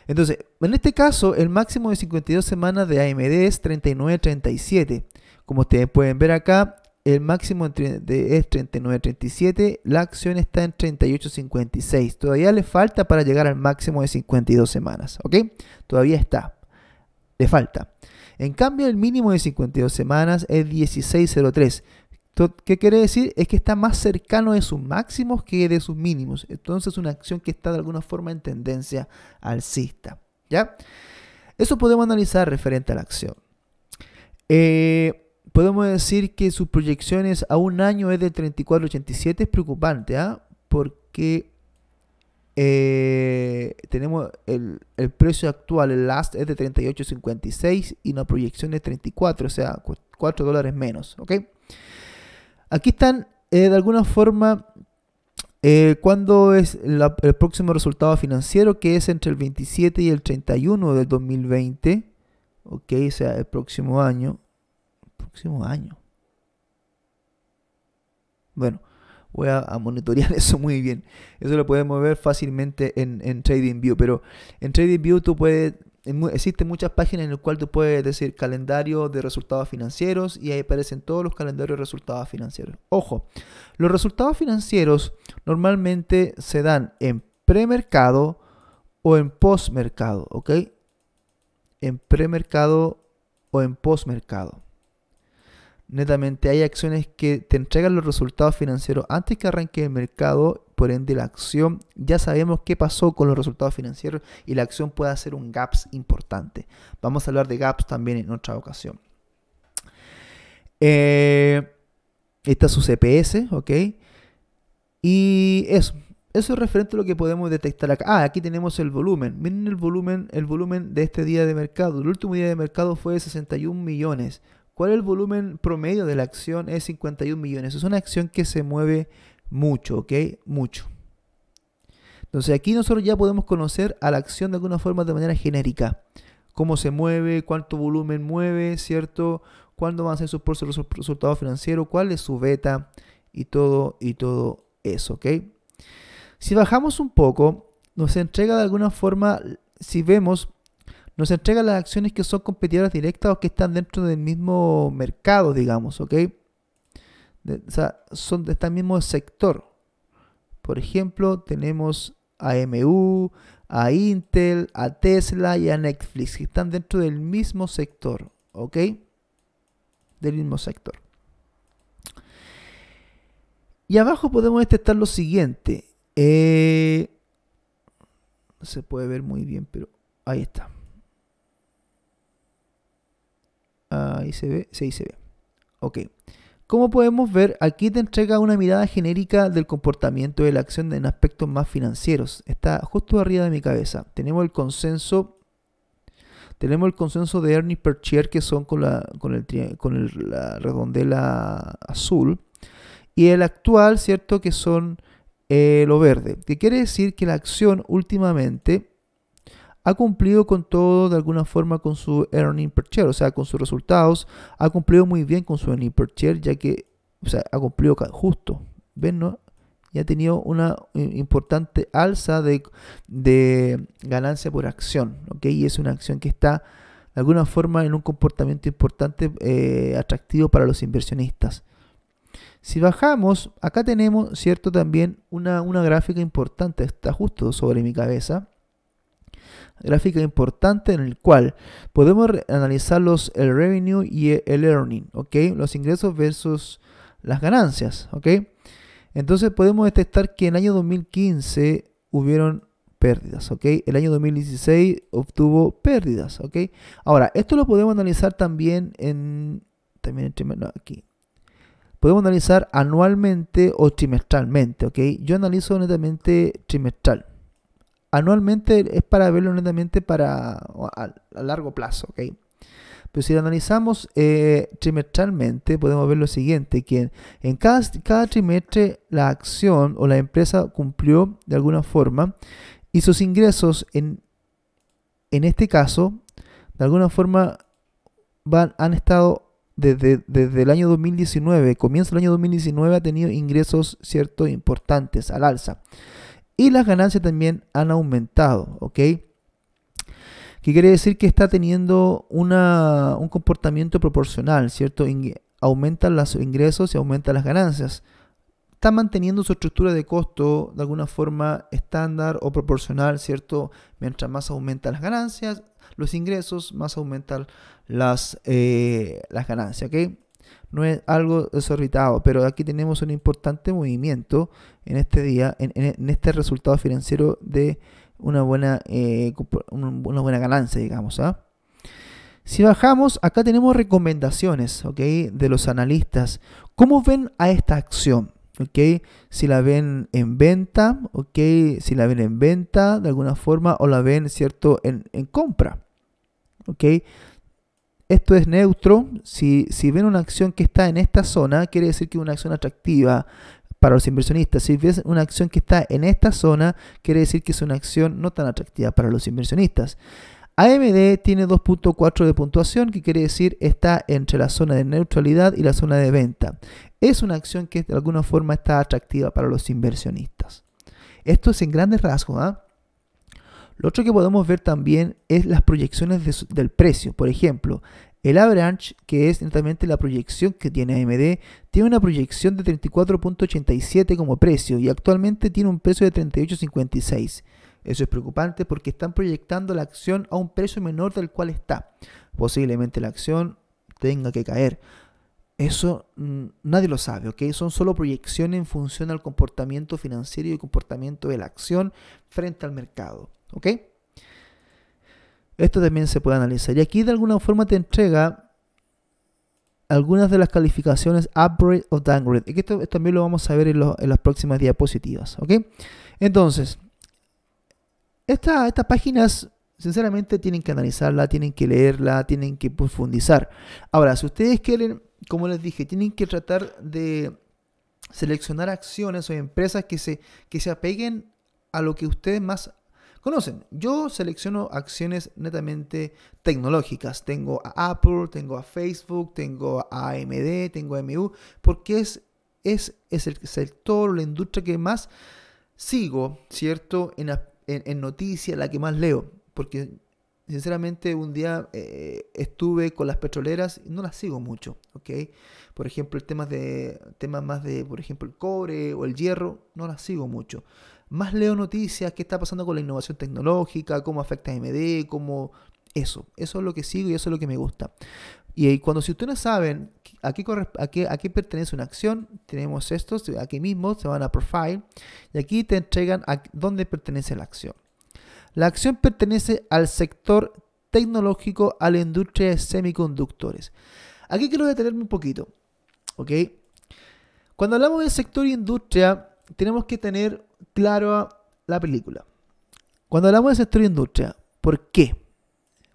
Entonces, en este caso, el máximo de 52 semanas de AMD es 39.37. Como ustedes pueden ver acá, el máximo es 39.37, la acción está en 38.56. Todavía le falta para llegar al máximo de 52 semanas, ¿ok? Todavía está le falta. En cambio, el mínimo de 52 semanas es 16.03. ¿Qué quiere decir? Es que está más cercano de sus máximos que de sus mínimos. Entonces, una acción que está de alguna forma en tendencia alcista. ¿Ya? Eso podemos analizar referente a la acción. Eh, podemos decir que sus proyecciones a un año es de 34.87. Es preocupante, ¿ah? Porque eh, tenemos el, precio actual, el last es de 38.56 y la proyección de 34, o sea, 4 dólares menos. ¿ok? Aquí están, eh, de alguna forma, eh, cuando es el próximo resultado financiero, que es entre el 27 y el 31 del 2020, ok, o sea, el próximo año. próximo año. Bueno voy a, monitorear <laughs> eso muy bien. Eso lo podemos ver fácilmente en, en TradingView. Pero en TradingView tú puedes existen muchas páginas en las cuales tú puedes decir calendario de resultados financieros y ahí aparecen todos los calendarios de resultados financieros. Ojo, los resultados financieros normalmente se dan en premercado o en postmercado, ¿ok? En premercado o en postmercado netamente hay acciones que te entregan los resultados financieros antes que arranque el mercado, por ende la acción, ya sabemos qué pasó con los resultados financieros y la acción puede hacer un gaps importante. Vamos a hablar de gaps también en otra ocasión. Eh, esta es su CPS, ¿ok? Y eso, eso es referente a lo que podemos detectar acá. Ah, aquí tenemos el volumen. Miren el volumen, el volumen de este día de mercado. El último día de mercado fue de 61 millones. ¿Cuál es el volumen promedio de la acción? Es 51 millones. Es una acción que se mueve mucho, ¿ok? Mucho. Entonces aquí nosotros ya podemos conocer a la acción de alguna forma de manera genérica. Cómo se mueve, cuánto volumen mueve, ¿cierto? Cuándo van a ser sus resultados financieros, cuál es su beta y todo, y todo eso, ¿ok? Si bajamos un poco, nos entrega de alguna forma, si vemos nos entrega las acciones que son competidoras directas o que están dentro del mismo mercado, digamos, ¿ok? o sea, son de este mismo sector. Por ejemplo, tenemos a MU, a Intel, a Tesla y a Netflix, que están dentro del mismo sector, ¿ok? Del mismo sector. Y abajo podemos detectar lo siguiente. Eh, no se puede ver muy bien, pero ahí está. Ahí se ve, sí, se ve. Ok. Como podemos ver, aquí te entrega una mirada genérica del comportamiento de la acción en aspectos más financieros. Está justo arriba de mi cabeza. Tenemos el consenso, tenemos el consenso de Ernie per share que son con la, con redondela azul y el actual, cierto, que son eh, lo verde. Que quiere decir que la acción últimamente ha cumplido con todo de alguna forma con su earning per share, o sea, con sus resultados, ha cumplido muy bien con su earning per share, ya que, o sea, ha cumplido justo, ¿ven? No? Y ha tenido una eh, importante alza de, de ganancia por acción, ¿ok? Y es una acción que está de alguna forma en un comportamiento importante eh, atractivo para los inversionistas. Si bajamos, acá tenemos, ¿cierto? También una, una gráfica importante, está justo sobre mi cabeza gráfica importante en el cual podemos analizar los, el revenue y e-, el earning, ¿ok? Los ingresos versus las ganancias, ¿ok? Entonces podemos detectar que en el año 2015 hubieron pérdidas, ¿ok? El año 2016 obtuvo pérdidas, ¿ok? Ahora, esto lo podemos analizar también en... También aquí. Podemos analizar anualmente o trimestralmente, Yo analizo netamente trimestral, anualmente es para verlo netamente para, a, largo plazo, ¿ok? Pero si lo analizamos eh, trimestralmente, podemos ver lo siguiente, que en cada, cada, trimestre la acción o la empresa cumplió de alguna forma y sus ingresos en, en este caso, de alguna forma han estado desde, desde el año 2019, comienzo del año 2019 ha tenido ingresos ciertos importantes al alza y las ganancias también han aumentado, ¿ok? ¿Qué quiere decir que está teniendo una, un comportamiento proporcional, ¿cierto? aumentan los ingresos y aumentan las ganancias. Está manteniendo su estructura de costo de alguna forma estándar o proporcional, ¿cierto? Mientras más aumentan las ganancias, los ingresos, más aumentan las, eh, las ganancias, ¿ok? no es algo desorbitado, pero aquí tenemos un importante movimiento en este día, en, este resultado financiero de una buena, eh, una buena ganancia, digamos. ¿ah? Si bajamos, acá tenemos recomendaciones de los analistas. ¿Cómo ven a esta acción? ¿ok? Si la ven en venta, ¿ok? Si la ven en venta de alguna forma o la ven, ¿cierto? En, en compra, ¿ok? Esto es neutro. Si, ven una acción que está en esta zona, quiere decir que es una acción atractiva para los inversionistas. Si ven una acción que está en esta zona, quiere decir que es una acción no tan atractiva para los inversionistas. AMD tiene 2.4 de puntuación, que quiere decir está entre la zona de neutralidad y la zona de venta. Es una acción que de alguna forma está atractiva para los inversionistas. Esto es en grandes rasgos. ¿eh? Lo otro que podemos ver también es las proyecciones del precio. Por ejemplo, el Average, que es netamente la proyección que tiene AMD, tiene una proyección de 34.87 como precio y actualmente tiene un precio de 38.56. Eso es preocupante porque están proyectando la acción a un precio menor del cual está. Posiblemente la acción tenga que caer. Eso mm, nadie lo sabe, ¿ok? Son solo proyecciones en función al comportamiento financiero y comportamiento de la acción frente al mercado. ¿Ok? Esto también se puede analizar. Y aquí de alguna forma te entrega algunas de las calificaciones upgrade o downgrade. esto, también lo vamos a ver en, las próximas diapositivas. ¿Ok? Entonces, estas páginas sinceramente tienen que analizarla, tienen que leerla, tienen que profundizar. Ahora, si ustedes quieren, como les dije, tienen que tratar de seleccionar acciones o empresas que se, que se apeguen a lo que ustedes más conocen. Yo selecciono acciones netamente tecnológicas. Tengo a Apple, tengo a Facebook, tengo a AMD, tengo a MU, porque es, es, es el sector, la industria que más sigo, ¿cierto? En, en, noticias, la que más leo, porque sinceramente un día eh, estuve con las petroleras y no las sigo mucho, ¿ok? Por ejemplo, el tema de, temas más de, por ejemplo, el cobre o el hierro, no las sigo mucho más leo noticias, qué está pasando con la innovación tecnológica, cómo afecta a md cómo eso. Eso es lo que sigo y eso es lo que me gusta. Y, cuando si ustedes saben a qué, pertenece una acción, tenemos esto, aquí mismo se van a Profile y aquí te entregan a dónde pertenece la acción. La acción pertenece al sector tecnológico, a la industria de semiconductores. Aquí quiero detenerme un poquito, ¿ok? Cuando hablamos del sector industria, tenemos que tener claro la película. Cuando hablamos de sector industria, ¿por qué?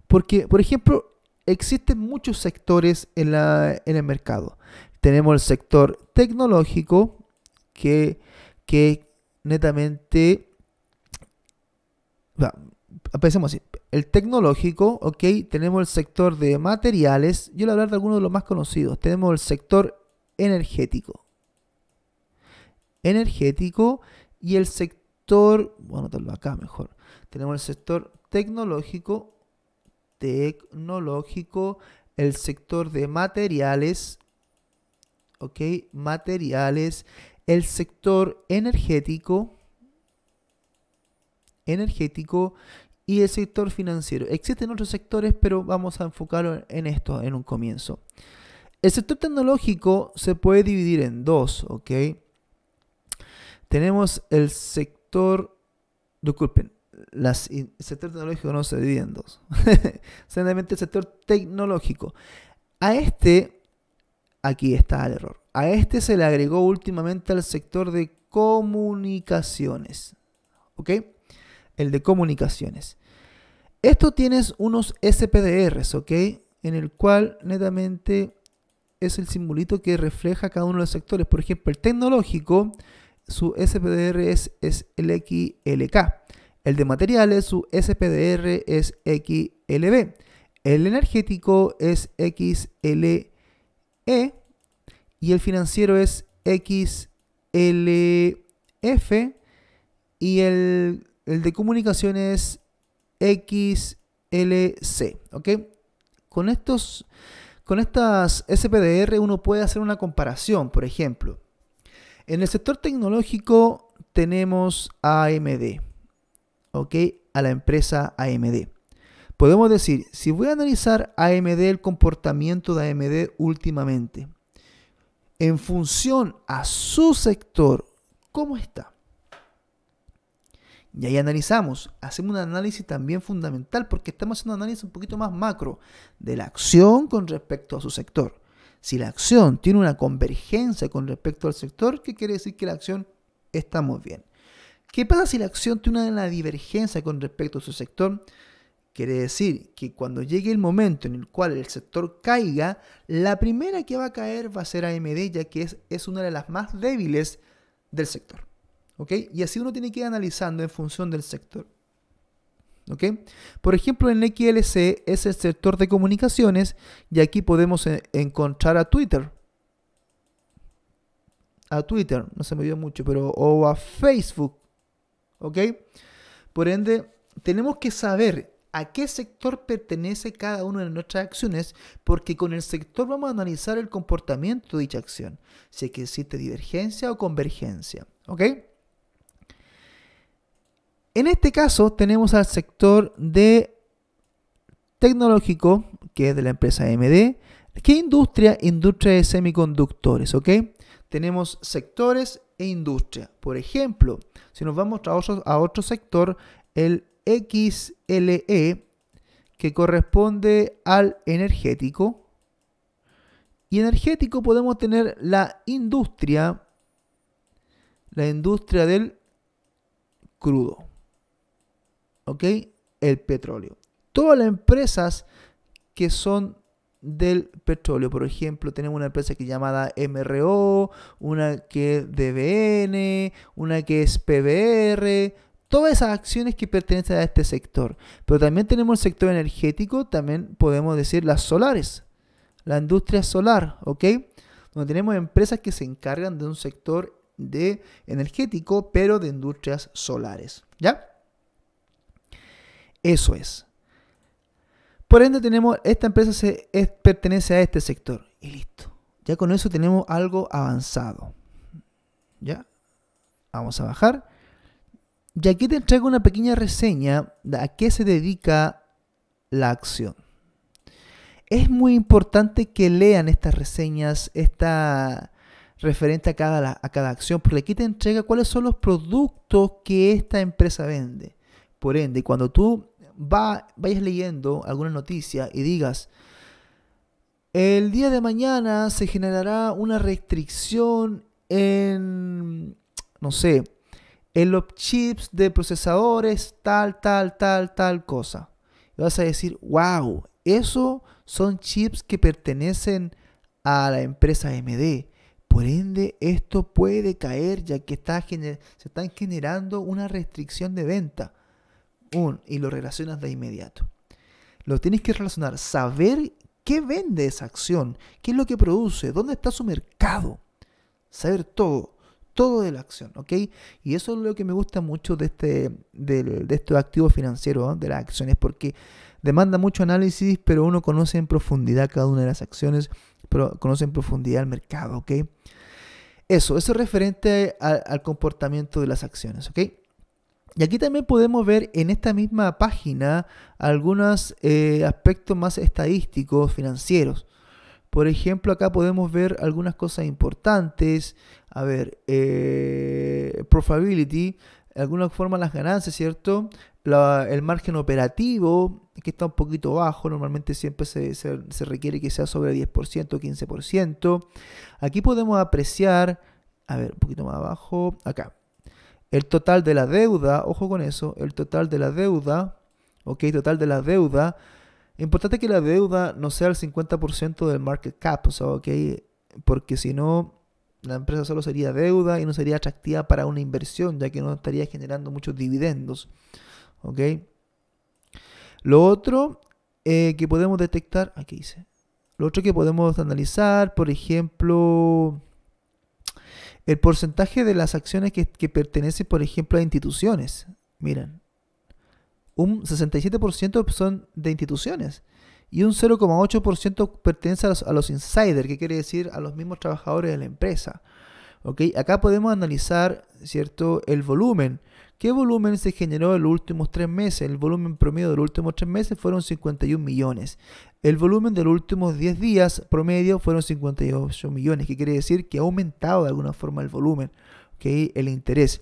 Porque, por ejemplo, existen muchos sectores en, el mercado. Tenemos el sector tecnológico, que, que netamente... empecemos así. El tecnológico, ok, tenemos el sector de materiales. Yo le voy a hablar de algunos de los más conocidos. Tenemos el sector energético. Energético y el sector, bueno, acá mejor, tenemos el sector tecnológico, tecnológico, el sector de materiales, ok, materiales, el sector energético, energético y el sector financiero. Existen otros sectores, pero vamos a enfocarlo en esto en un comienzo. El sector tecnológico se puede dividir en dos, ¿ok? Tenemos el sector, disculpen, el sector tecnológico no se divide en dos. Simplemente <laughs> el sector tecnológico. A este, aquí está el error. A este se le agregó últimamente al sector de comunicaciones. ¿Ok? El de comunicaciones. Esto tienes unos SPDRs, ¿ok? En el cual netamente es el simbolito que refleja cada uno de los sectores. Por ejemplo, el tecnológico su SPDR es, el XLK, El de materiales, su SPDR es XLB. El energético es XLE. Y el financiero es XLF. Y el, el de comunicaciones XLC. ¿Ok? Con estos. Con estas SPDR uno puede hacer una comparación, por ejemplo. En el sector tecnológico tenemos AMD, ¿ok? A la empresa AMD. Podemos decir, si voy a analizar AMD, el comportamiento de AMD últimamente, en función a su sector, ¿cómo está? Y ahí analizamos, hacemos un análisis también fundamental porque estamos haciendo un análisis un poquito más macro de la acción con respecto a su sector. Si la acción tiene una convergencia con respecto al sector, ¿qué quiere decir que la acción está muy bien? ¿Qué pasa si la acción tiene una divergencia con respecto a su sector? Quiere decir que cuando llegue el momento en el cual el sector caiga, la primera que va a caer va a ser AMD, ya que es, es una de las más débiles del sector. Y así uno tiene que ir analizando en función del sector. ¿ok? Por ejemplo, en XLC es el sector de comunicaciones y aquí podemos e-, encontrar a Twitter. A Twitter, no se me vio mucho, pero o a Facebook, ¿ok? Por ende, tenemos que saber a qué sector pertenece cada una de nuestras acciones, porque con el sector vamos a analizar el comportamiento de dicha acción, si que existe divergencia o convergencia, ¿ok? En este caso tenemos al sector de tecnológico, que es de la empresa MD. ¿Qué industria? Industria de semiconductores, ¿ok? Tenemos sectores e industria. Por ejemplo, si nos vamos a otro, a otro sector, el XLE, que corresponde al energético. Y energético podemos tener la industria, la industria del crudo. ¿ok? El petróleo. Todas las empresas que son del petróleo. Por ejemplo, tenemos una empresa que llamada MRO, una que es DBN, una que es PBR, todas esas acciones que pertenecen a este sector. Pero también tenemos el sector energético, también podemos decir las solares, la industria solar, ¿ok? Donde tenemos empresas que se encargan de un sector de energético, pero de industrias solares, ¿ya? Eso es. Por ende tenemos, esta empresa se, pertenece a este sector. Y listo. Ya con eso tenemos algo avanzado. ¿Ya? Vamos a bajar. Y aquí te entrego una pequeña reseña de a qué se dedica la acción. Es muy importante que lean estas reseñas, esta referente a cada, a cada acción, porque aquí te entrega cuáles son los productos que esta empresa vende. Por ende, cuando tú va, vayas leyendo alguna noticia y digas, el día de mañana se generará una restricción en, no sé, en los chips de procesadores, tal, tal, tal, tal cosa. Y vas a decir, wow, eso son chips que pertenecen a la empresa MD. Por ende, esto puede caer ya que está, se están generando una restricción de venta un y lo relacionas de inmediato. Lo tienes que relacionar, saber qué vende esa acción, qué es lo que produce, dónde está su mercado. Saber todo, todo de la acción, ¿ok? Y eso es lo que me gusta mucho de, este, de, de estos activos financieros, ¿eh? de las acciones, porque demanda mucho análisis, pero uno conoce en profundidad cada una de las acciones, pero conoce en profundidad el mercado, ¿ok? Eso, eso es referente al comportamiento de las acciones, ¿ok? Y aquí también podemos ver en esta misma página algunos eh, aspectos más estadísticos, financieros. Por ejemplo, acá podemos ver algunas cosas importantes. A ver, eh, profitability, de alguna forma las ganancias, ¿cierto? el margen operativo, que está un poquito bajo, normalmente siempre se, requiere que sea sobre 10%, 15%. Aquí podemos apreciar, a ver, un poquito más abajo, acá el total de la deuda, ojo con eso, el total de la deuda, ok, total de la deuda. Importante que la deuda no sea el 50% del market cap, o ok, porque si no, la empresa solo sería deuda y no sería atractiva para una inversión, ya que no estaría generando muchos dividendos, ok. Lo otro eh, que podemos detectar, aquí dice, lo otro que podemos analizar, por ejemplo, el porcentaje de las acciones que, que pertenecen, por ejemplo, a instituciones. Miren, un 67% son de instituciones y un 0,8% pertenece a los, a los insiders, que quiere decir a los mismos trabajadores de la empresa. ¿Ok? Acá podemos analizar ¿cierto? el volumen ¿Qué volumen se generó en los últimos tres meses? El volumen promedio de los últimos tres meses fueron 51 millones. El volumen de los últimos 10 días promedio fueron 58 millones, que quiere decir que ha aumentado de alguna forma el volumen, el interés.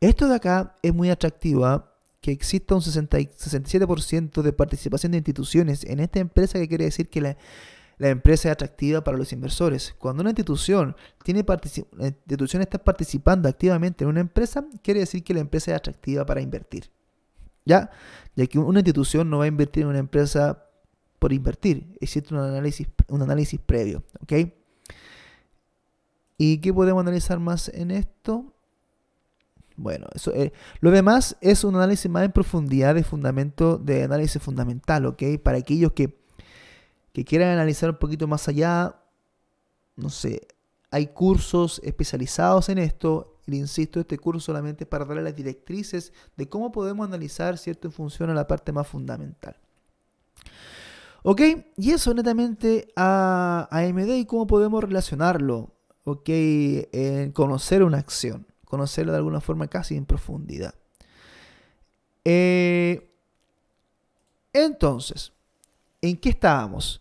Esto de acá es muy atractivo, ¿ah? que exista un 67% de participación de instituciones en esta empresa, que quiere decir que la la empresa es atractiva para los inversores. Cuando una institución, tiene está participando activamente en una empresa, quiere decir que la empresa es atractiva para invertir. ¿Ya? Ya que una institución no va a invertir en una empresa por invertir. Existe un análisis, un análisis previo. ¿Ok? ¿Y qué podemos analizar más en esto? Bueno, eso, eh, lo demás es un análisis más en profundidad de fundamento, de análisis fundamental, ¿ok? Para aquellos que que quieran analizar un poquito más allá, no sé, hay cursos especializados en esto. Le insisto, este curso solamente es para darle las directrices de cómo podemos analizar cierto en función a la parte más fundamental. Ok, y eso netamente a AMD y cómo podemos relacionarlo, ok, en conocer una acción, conocerla de alguna forma casi en profundidad. Eh, entonces, ¿en qué estábamos?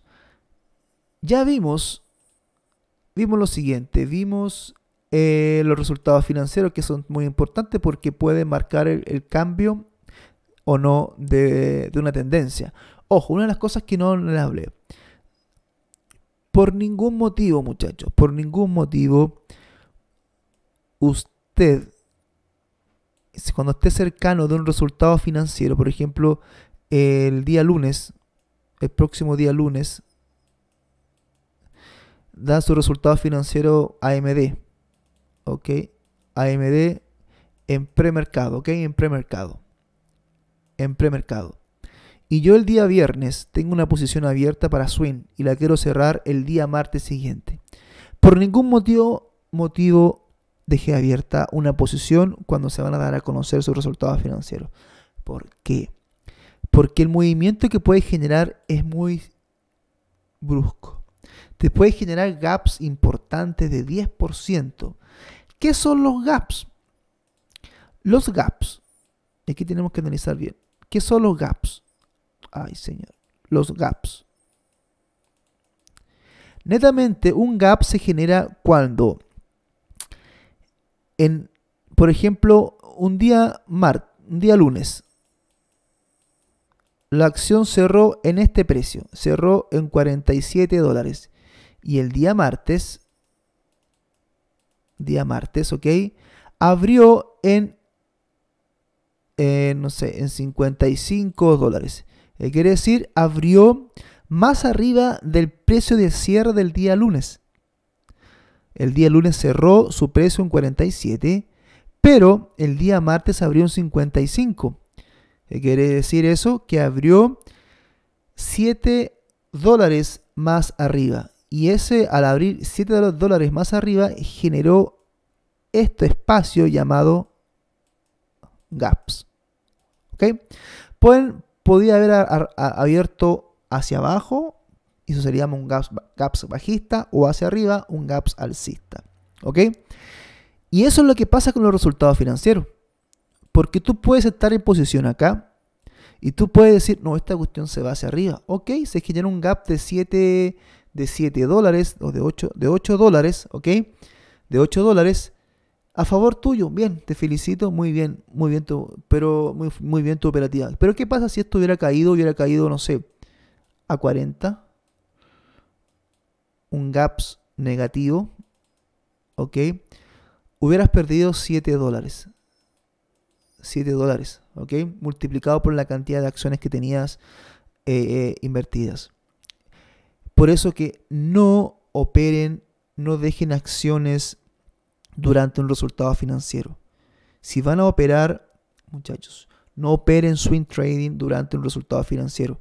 Ya vimos, vimos lo siguiente, vimos eh, los resultados financieros que son muy importantes porque pueden marcar el, cambio o no de, de, una tendencia. Ojo, una de las cosas que no les hablé. Por ningún motivo, muchachos, por ningún motivo, usted, cuando esté cercano de un resultado financiero, por ejemplo, el día lunes, el próximo día lunes, da su resultado financiero AMD. ¿Ok? AMD en premercado, ¿ok? En premercado. En premercado. Y yo el día viernes tengo una posición abierta para swing y la quiero cerrar el día martes siguiente. Por ningún motivo, motivo dejé abierta una posición cuando se van a dar a conocer sus resultados financieros. ¿Por qué? Porque el movimiento que puede generar es muy brusco puede generar gaps importantes de 10%. ¿Qué son los gaps? Los gaps, aquí tenemos que analizar bien. ¿Qué son los gaps? Ay, señor, los gaps. Netamente, un gap se genera cuando, en, por ejemplo, un día, martes, un día lunes, la acción cerró en este precio, cerró en 47 dólares. Y el día martes, día martes, ¿ok? Abrió en, no sé, en 55 dólares. Eh, quiere decir, abrió más arriba del precio de cierre del día lunes. El día lunes cerró su precio en 47, pero el día martes abrió en 55. ¿Qué eh, quiere decir eso? Que abrió 7 dólares más arriba. Y ese, al abrir 7 dólares más arriba, generó este espacio llamado gaps. ¿Ok? Pueden, podía haber abierto hacia abajo, y eso sería un gaps, gaps bajista, o hacia arriba, un gaps alcista. ¿Ok? Y eso es lo que pasa con los resultados financieros. Porque tú puedes estar en posición acá y tú puedes decir, no, esta cuestión se va hacia arriba. Ok, se genera un gap de 7 de 7 dólares o de 8, de 8 dólares, ¿ok? De 8 dólares a favor tuyo. Bien, te felicito, muy bien, muy bien tu, pero muy, muy bien tu operativa. Pero ¿qué pasa si esto hubiera caído, hubiera caído, no sé, a 40? Un gaps negativo, ¿ok? Hubieras perdido 7 dólares. 7 dólares, ¿ok? Multiplicado por la cantidad de acciones que tenías eh, eh, invertidas. Por eso que no operen, no dejen acciones durante un resultado financiero. Si van a operar, muchachos, no operen swing trading durante un resultado financiero.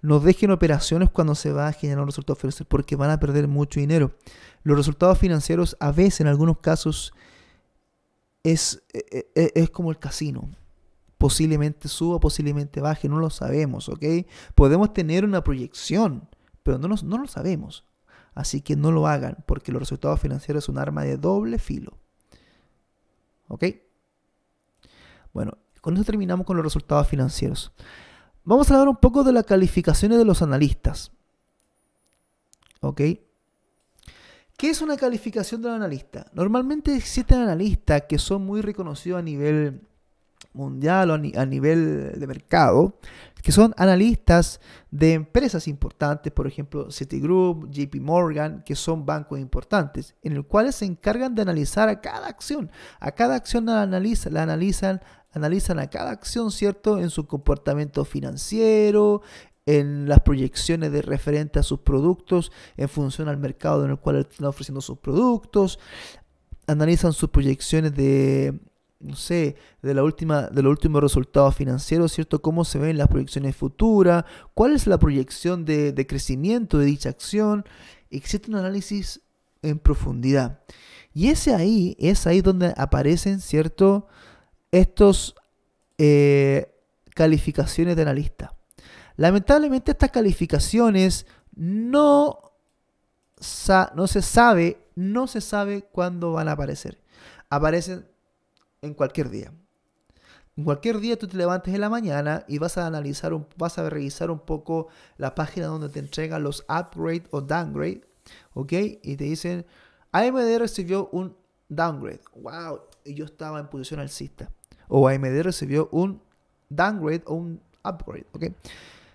No dejen operaciones cuando se va a generar un resultado financiero porque van a perder mucho dinero. Los resultados financieros a veces, en algunos casos, es, e, e, es, como el casino. Posiblemente suba, posiblemente baje, no lo sabemos, ¿ok? Podemos tener una proyección, pero no, lo sabemos. Así que no lo hagan, porque los resultados financieros es un arma de doble filo. ¿Ok? Bueno, con eso terminamos con los resultados financieros. Vamos a hablar un poco de las calificaciones de los analistas. ¿Ok? ¿Qué es una calificación de un analista? Normalmente existen analistas que son muy reconocidos a nivel mundial o a, nivel de mercado, que son analistas de empresas importantes, por ejemplo Citigroup, JP Morgan, que son bancos importantes, en los cuales se encargan de analizar a cada acción. A cada acción la, analiza, la analizan, analizan a cada acción, ¿cierto? En su comportamiento financiero, en las proyecciones de referente a sus productos, en función al mercado en el cual están ofreciendo sus productos, analizan sus proyecciones de no sé, de, la última, de los últimos resultados financieros, ¿cierto? ¿Cómo se ven las proyecciones futuras? ¿Cuál es la proyección de, crecimiento de dicha acción? Existe un análisis en profundidad. Y ese ahí, es ahí donde aparecen, ¿cierto? Estos eh, calificaciones de analista. Lamentablemente estas calificaciones no, no se sabe, no se sabe cuándo van a aparecer. Aparecen en cualquier día. En cualquier día tú te levantes en la mañana y vas a analizar, un, vas a revisar un poco la página donde te entregan los upgrade o downgrade, ¿ok? Y te dicen, AMD recibió un downgrade, wow, y yo estaba en posición alcista. O AMD recibió un downgrade o un upgrade, ¿ok?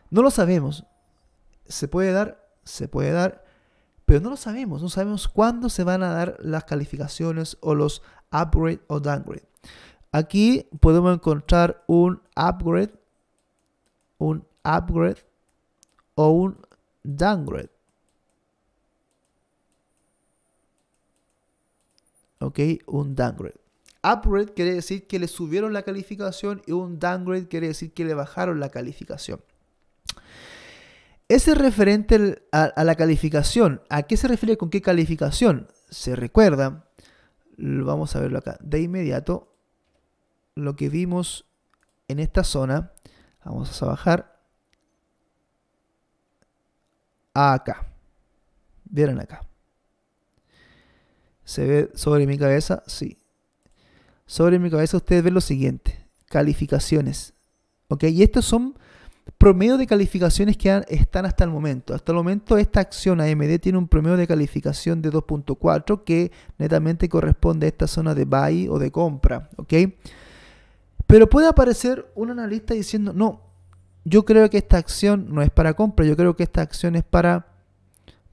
No lo sabemos. Se puede dar, se puede dar, pero no lo sabemos. No sabemos cuándo se van a dar las calificaciones o los upgrade o downgrade. Aquí podemos encontrar un upgrade, un upgrade o un downgrade. ¿ok? Un downgrade. Upgrade quiere decir que le subieron la calificación y un downgrade quiere decir que le bajaron la calificación. Ese referente a, la calificación, ¿a qué se refiere con qué calificación? Se recuerda, vamos a verlo acá de inmediato, lo que vimos en esta zona, vamos a bajar a acá. Vieron acá. ¿Se ve sobre mi cabeza? Sí. Sobre mi cabeza ustedes ven lo siguiente. Calificaciones. ¿Ok? Y estos son promedio de calificaciones que están hasta el momento. Hasta el momento esta acción AMD tiene un promedio de calificación de 2.4 que netamente corresponde a esta zona de buy o de compra. ¿Ok? Pero puede aparecer un analista diciendo, no, yo creo que esta acción no es para compra, yo creo que esta acción es para,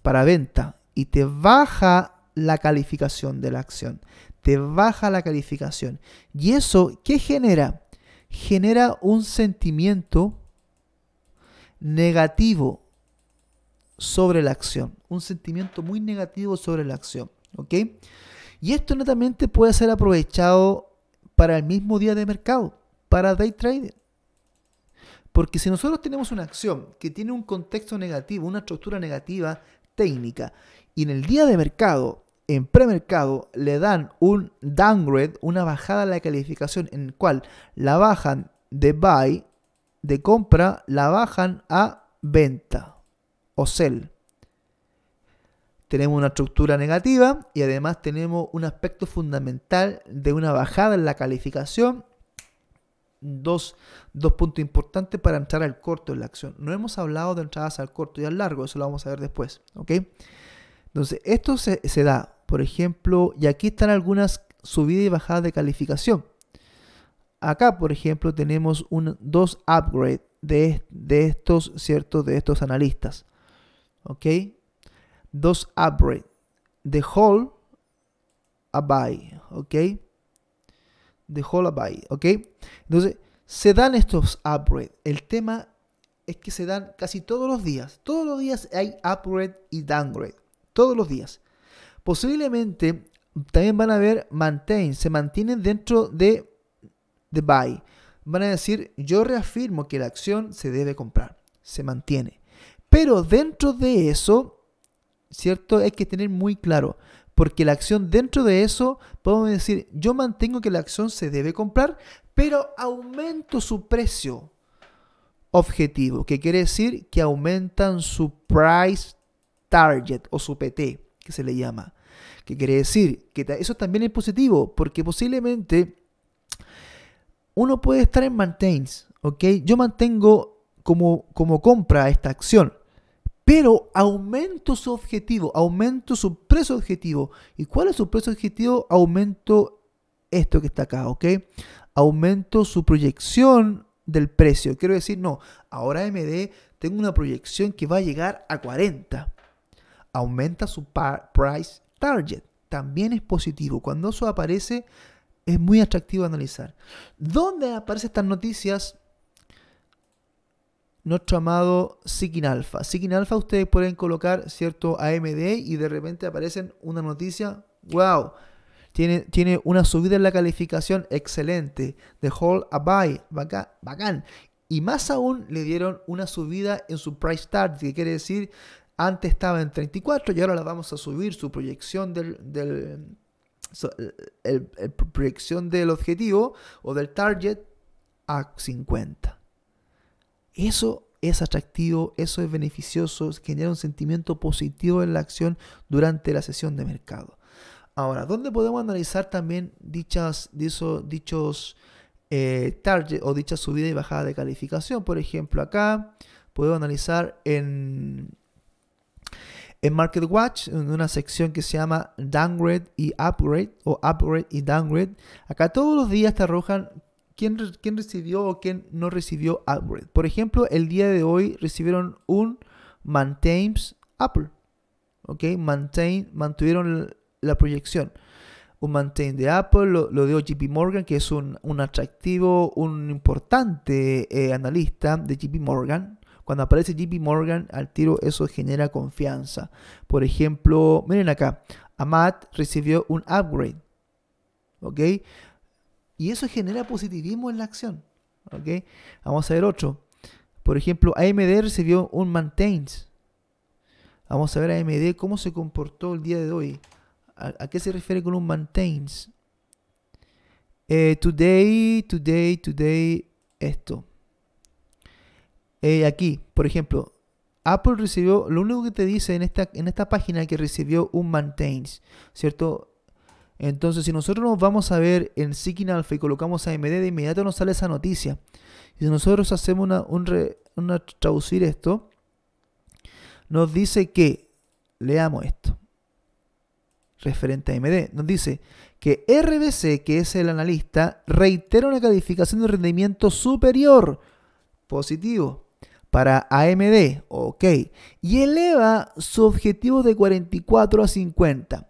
para venta. Y te baja la calificación de la acción. Te baja la calificación. ¿Y eso qué genera? Genera un sentimiento negativo sobre la acción. Un sentimiento muy negativo sobre la acción. ¿Ok? Y esto netamente puede ser aprovechado para el mismo día de mercado, para day trading. Porque si nosotros tenemos una acción que tiene un contexto negativo, una estructura negativa técnica, y en el día de mercado, en premercado, le dan un downgrade, una bajada a la calificación, en el cual la bajan de buy, de compra, la bajan a venta o sell tenemos una estructura negativa y además tenemos un aspecto fundamental de una bajada en la calificación. Dos, dos puntos importantes para entrar al corto en la acción. No hemos hablado de entradas al corto y al largo, eso lo vamos a ver después. ¿ok? Entonces, esto se, da, por ejemplo, y aquí están algunas subidas y bajadas de calificación. Acá, por ejemplo, tenemos un, dos upgrades de, de estos, ¿cierto? De estos analistas. ¿ok? dos upgrade the whole a buy, ¿ok? The whole a buy, ¿ok? Entonces, se dan estos upgrade. El tema es que se dan casi todos los días. Todos los días hay upgrade y downgrade. Todos los días. Posiblemente también van a ver maintain. Se mantienen dentro de, de buy. Van a decir, yo reafirmo que la acción se debe comprar. Se mantiene. Pero dentro de eso ¿cierto? Hay que tener muy claro, porque la acción dentro de eso, podemos decir, yo mantengo que la acción se debe comprar, pero aumento su precio objetivo, que quiere decir que aumentan su price target o su PT, que se le llama. Qué quiere decir que eso también es positivo, porque posiblemente uno puede estar en maintains, ¿ok? Yo mantengo como, como compra esta acción, pero aumento su objetivo, aumento su precio objetivo. ¿Y cuál es su precio objetivo? Aumento esto que está acá, ¿ok? Aumento su proyección del precio. Quiero decir, no, ahora MD tengo una proyección que va a llegar a 40. Aumenta su price target. También es positivo. Cuando eso aparece, es muy atractivo analizar. ¿Dónde aparecen estas noticias? nuestro amado Seeking Alpha. Seeking Alpha ustedes pueden colocar cierto AMD y de repente aparecen una noticia, wow, tiene, tiene una subida en la calificación excelente, de Hall a Buy, bacán, Y más aún le dieron una subida en su price target, que quiere decir, antes estaba en 34 y ahora la vamos a subir, su proyección del, proyección del objetivo o del target a 50. Eso es atractivo, eso es beneficioso, genera un sentimiento positivo en la acción durante la sesión de mercado. Ahora, ¿dónde podemos analizar también dichas, dichos, dichos eh, o dicha subida y bajada de calificación? Por ejemplo, acá puedo analizar en, en Market Watch, en una sección que se llama Downgrade y Upgrade o Upgrade y Downgrade. Acá todos los días te arrojan quién, recibió o quién no recibió upgrade. Por ejemplo, el día de hoy recibieron un maintains Apple. ¿Ok? Maintain, mantuvieron la proyección. Un maintain de Apple, lo, dio JP Morgan, que es un, atractivo, un importante eh, analista de JP Morgan. Cuando aparece JP Morgan al tiro, eso genera confianza. Por ejemplo, miren acá, Amat recibió un upgrade. ¿Ok? Y eso genera positivismo en la acción. ¿ok? Vamos a ver otro. Por ejemplo, AMD recibió un maintains. Vamos a ver AMD cómo se comportó el día de hoy. ¿A, qué se refiere con un maintains? Eh, today, today, today, esto. Eh, aquí, por ejemplo, Apple recibió, lo único que te dice en esta, en esta página que recibió un maintains, ¿cierto? Entonces, si nosotros nos vamos a ver en Seeking Alpha y colocamos AMD, de inmediato nos sale esa noticia. Y si nosotros hacemos una traducir esto, nos dice que, leamos esto, referente a AMD, nos dice que RBC, que es el analista, reitera una calificación de rendimiento superior, positivo, para AMD, ok, y eleva su objetivo de 44 a 50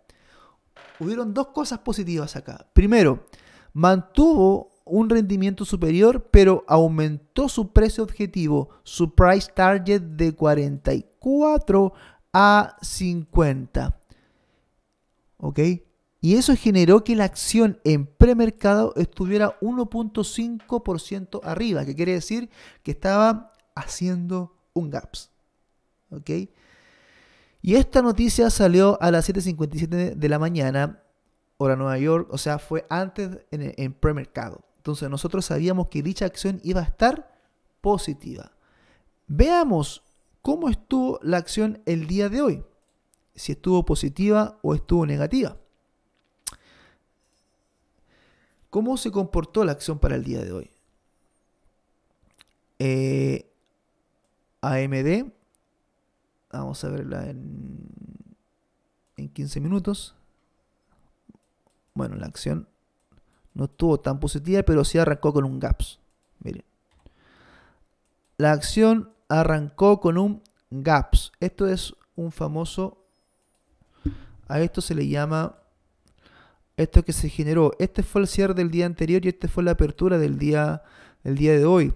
hubieron dos cosas positivas acá. Primero, mantuvo un rendimiento superior, pero aumentó su precio objetivo, su price target de 44 a 50. ¿Ok? Y eso generó que la acción en premercado estuviera 1.5% arriba, que quiere decir que estaba haciendo un gaps. ¿Ok? Y esta noticia salió a las 7.57 de la mañana, hora Nueva York, o sea, fue antes en, premercado. Entonces nosotros sabíamos que dicha acción iba a estar positiva. Veamos cómo estuvo la acción el día de hoy. Si estuvo positiva o estuvo negativa. ¿Cómo se comportó la acción para el día de hoy? Eh, AMD Vamos a verla en, 15 minutos. Bueno, la acción no estuvo tan positiva, pero sí arrancó con un gaps. Miren. La acción arrancó con un gaps. Esto es un famoso... A esto se le llama... Esto que se generó. Este fue el cierre del día anterior y este fue la apertura del día, del día de hoy.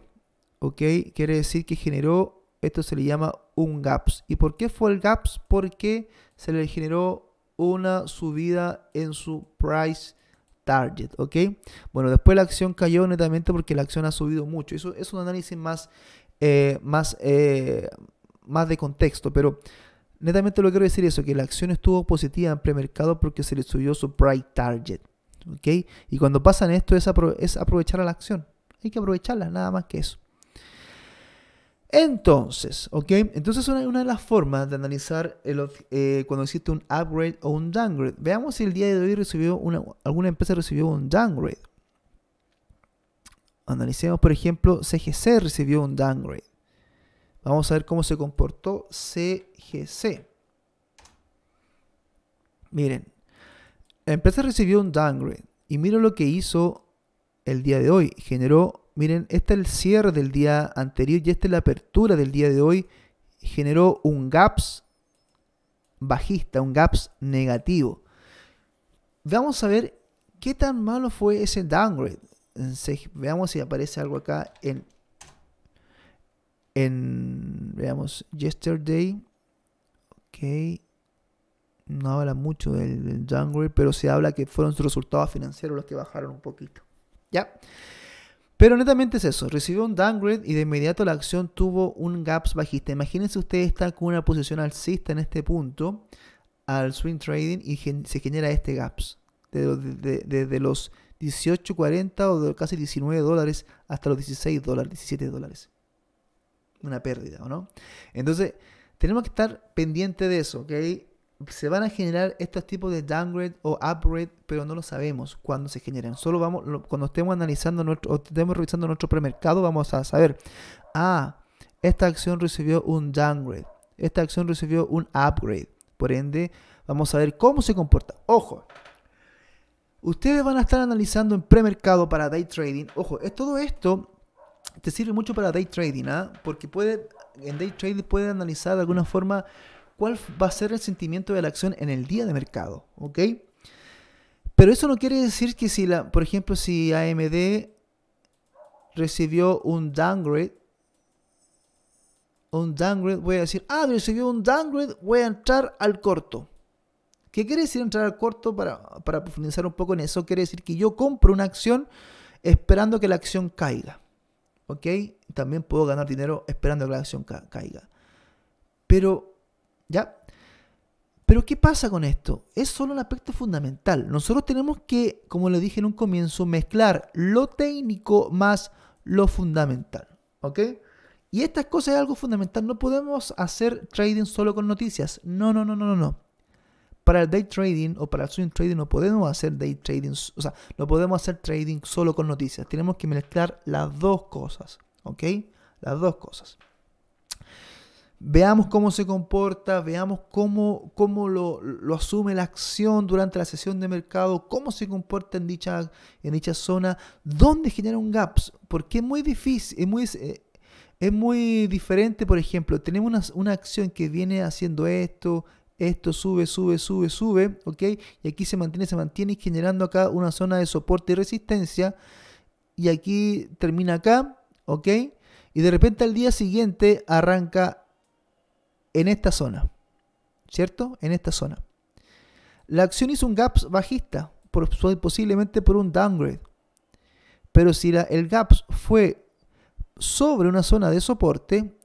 ¿Ok? Quiere decir que generó... Esto se le llama un GAPS. ¿Y por qué fue el GAPS? Porque se le generó una subida en su price target, ¿ok? Bueno, después la acción cayó netamente porque la acción ha subido mucho. Eso es un análisis más, eh, más, eh, más de contexto, pero netamente lo quiero decir eso, que la acción estuvo positiva en premercado porque se le subió su price target, ¿ok? Y cuando pasan esto es, es aprovechar a la acción. Hay que aprovecharla, nada más que eso. Entonces, ¿ok? Entonces una, una de las formas de analizar eh, cuando existe un upgrade o un downgrade. Veamos si el día de hoy recibió una, alguna empresa recibió un downgrade. Analicemos, por ejemplo, CGC recibió un downgrade. Vamos a ver cómo se comportó CGC. Miren, la empresa recibió un downgrade y miren lo que hizo el día de hoy. Generó Miren, este es el cierre del día anterior y esta es la apertura del día de hoy. Generó un gaps bajista, un gaps negativo. Vamos a ver qué tan malo fue ese downgrade. Veamos si aparece algo acá en, en veamos, yesterday. Ok. No habla mucho del, downgrade, pero se habla que fueron sus resultados financieros los que bajaron un poquito. ¿Ya? Pero netamente es eso, recibió un downgrade y de inmediato la acción tuvo un gaps bajista. Imagínense usted está con una posición alcista en este punto al swing trading y se genera este gaps. Desde de, los 18.40 o de casi 19 dólares hasta los 16 dólares, 17 dólares. Una pérdida, ¿o no? Entonces, tenemos que estar pendiente de eso, ¿ok? se van a generar estos tipos de downgrade o upgrade, pero no lo sabemos cuándo se generan. Solo vamos, cuando estemos analizando nuestro, estemos revisando nuestro premercado, vamos a saber, ah, esta acción recibió un downgrade, esta acción recibió un upgrade. Por ende, vamos a ver cómo se comporta. Ojo, ustedes van a estar analizando en premercado para day trading. Ojo, es todo esto te sirve mucho para day trading, ¿ah? porque puede, en day trading pueden analizar de alguna forma cuál va a ser el sentimiento de la acción en el día de mercado, ¿ok? Pero eso no quiere decir que si, la, por ejemplo, si AMD recibió un downgrade, un downgrade, voy a decir, ah, recibió un downgrade, voy a entrar al corto. ¿Qué quiere decir entrar al corto? Para, profundizar un poco en eso, quiere decir que yo compro una acción esperando que la acción caiga. ¿Ok? También puedo ganar dinero esperando que la acción caiga. Pero ¿Ya? Pero ¿qué pasa con esto? Es solo un aspecto fundamental. Nosotros tenemos que, como les dije en un comienzo, mezclar lo técnico más lo fundamental. ¿Ok? Y estas cosas es algo fundamental. No podemos hacer trading solo con noticias. No, no, no, no, no. Para el day trading o para el swing trading no podemos hacer day trading, o sea, no podemos hacer trading solo con noticias. Tenemos que mezclar las dos cosas, ¿ok? Las dos cosas. Veamos cómo se comporta, veamos cómo, cómo lo, asume la acción durante la sesión de mercado, cómo se comporta en dicha, en dicha zona, dónde genera un gaps, porque es muy difícil, es muy, es muy diferente, por ejemplo, tenemos una, acción que viene haciendo esto, esto sube, sube, sube, sube, ¿ok? Y aquí se mantiene, se mantiene generando acá una zona de soporte y resistencia, y aquí termina acá, ¿ok? Y de repente al día siguiente arranca en esta zona. ¿Cierto? En esta zona. La acción hizo un gap bajista, posiblemente por un downgrade. Pero si el gap fue sobre una zona de soporte,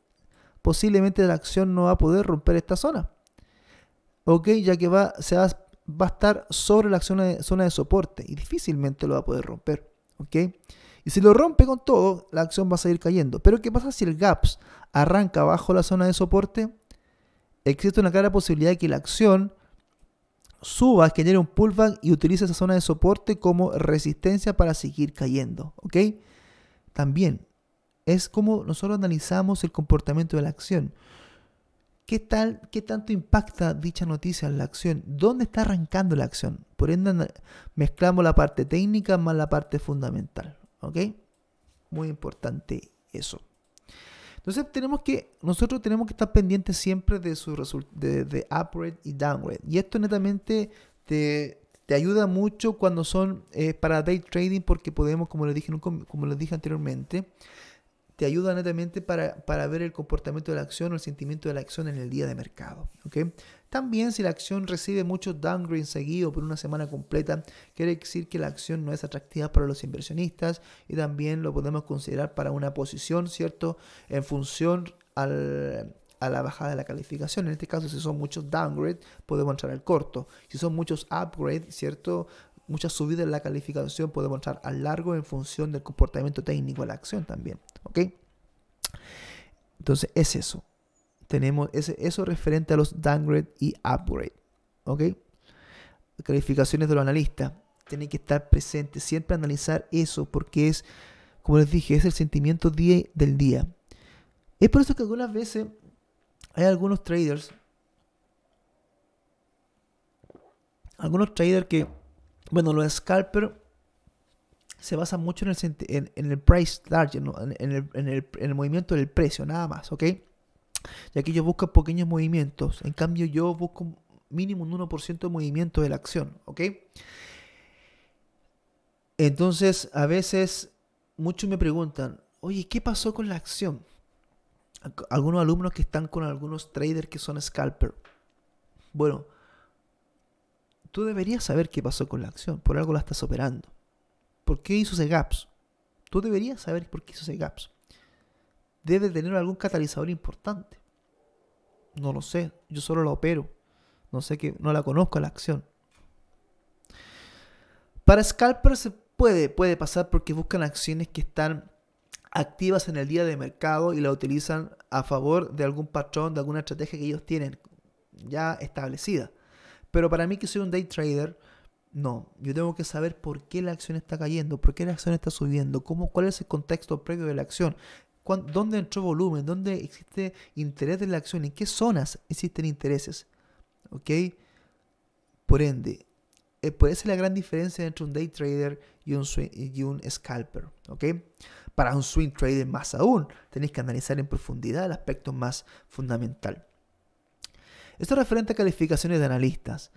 posiblemente la acción no va a poder romper esta zona. ¿Ok? Ya que va, va, a estar sobre la zona de, zona de soporte y difícilmente lo va a poder romper. ¿Ok? Y si lo rompe con todo, la acción va a seguir cayendo. Pero ¿qué pasa si el GAPS arranca bajo la zona de soporte? existe una clara posibilidad de que la acción suba, genere un pullback y utilice esa zona de soporte como resistencia para seguir cayendo. ¿Ok? También es como nosotros analizamos el comportamiento de la acción. ¿Qué, tal, ¿Qué tanto impacta dicha noticia en la acción? ¿Dónde está arrancando la acción? Por ende, mezclamos la parte técnica más la parte fundamental. ¿Ok? Muy importante eso. Entonces tenemos que, nosotros tenemos que estar pendientes siempre de su de, de upgrade y downgrade. Y esto netamente te, ayuda mucho cuando son eh, para day trading porque podemos, como les dije, como les dije anteriormente, te ayuda netamente para, ver el comportamiento de la acción o el sentimiento de la acción en el día de mercado. ¿okay? También si la acción recibe muchos downgrades seguidos por una semana completa, quiere decir que la acción no es atractiva para los inversionistas y también lo podemos considerar para una posición, ¿cierto? En función al, a la bajada de la calificación. En este caso, si son muchos downgrades, podemos entrar al corto. Si son muchos upgrades, ¿cierto? Muchas subidas en la calificación, podemos entrar al largo en función del comportamiento técnico de la acción también. ¿Ok? Entonces, es eso tenemos eso referente a los downgrade y upgrade. ¿Ok? Calificaciones de los analistas. Tienen que estar presentes, siempre analizar eso, porque es, como les dije, es el sentimiento del día. Es por eso que algunas veces hay algunos traders, algunos traders que, bueno, los scalpers se basan mucho en el, en, el price target, en el movimiento del precio, nada más, ¿ok? ya que ellos buscan pequeños movimientos. En cambio, yo busco mínimo un 1% de movimiento de la acción, ¿ok? Entonces, a veces muchos me preguntan, oye, ¿qué pasó con la acción? Algunos alumnos que están con algunos traders que son scalper. Bueno, tú deberías saber qué pasó con la acción, por algo la estás operando. ¿Por qué hizo ese gaps? Tú deberías saber por qué hizo ese gaps debe tener algún catalizador importante. No lo sé, yo solo la opero. No sé que no la conozco la acción. Para scalper se puede, puede pasar porque buscan acciones que están activas en el día de mercado y la utilizan a favor de algún patrón, de alguna estrategia que ellos tienen ya establecida. Pero para mí que soy un day trader, no, yo tengo que saber por qué la acción está cayendo, por qué la acción está subiendo, cómo, cuál es el contexto previo de la acción, dónde entró volumen, dónde existe interés de la acción, en qué zonas existen intereses. ¿Ok? Por ende, eh, esa puede ser la gran diferencia entre un day trader y un, scalper. ¿Ok? Para un swing trader más aún, tenéis que analizar en profundidad el aspecto más fundamental. Esto es referente a calificaciones de analistas.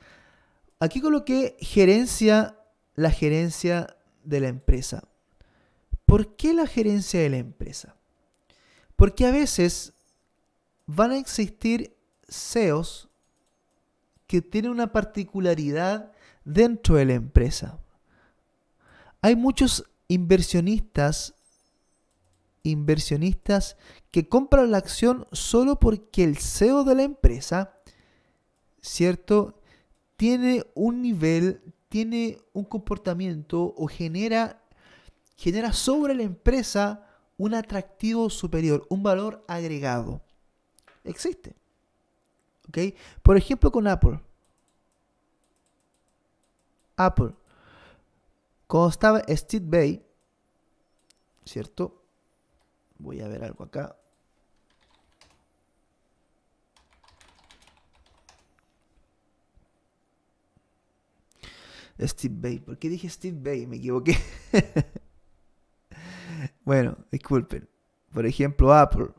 Aquí coloqué gerencia, la gerencia de la empresa. ¿Por qué la gerencia de la empresa? Porque a veces van a existir CEOs que tienen una particularidad dentro de la empresa. Hay muchos inversionistas inversionistas que compran la acción solo porque el CEO de la empresa, ¿cierto? Tiene un nivel, tiene un comportamiento o genera, genera sobre la empresa un atractivo superior, un valor agregado. Existe. ¿Ok? Por ejemplo, con Apple. Apple. Cuando estaba Steve Bay, ¿cierto? Voy a ver algo acá. Steve Bay. ¿Por qué dije Steve Bay? Me equivoqué. <laughs> Bueno, disculpen. Por ejemplo, Apple.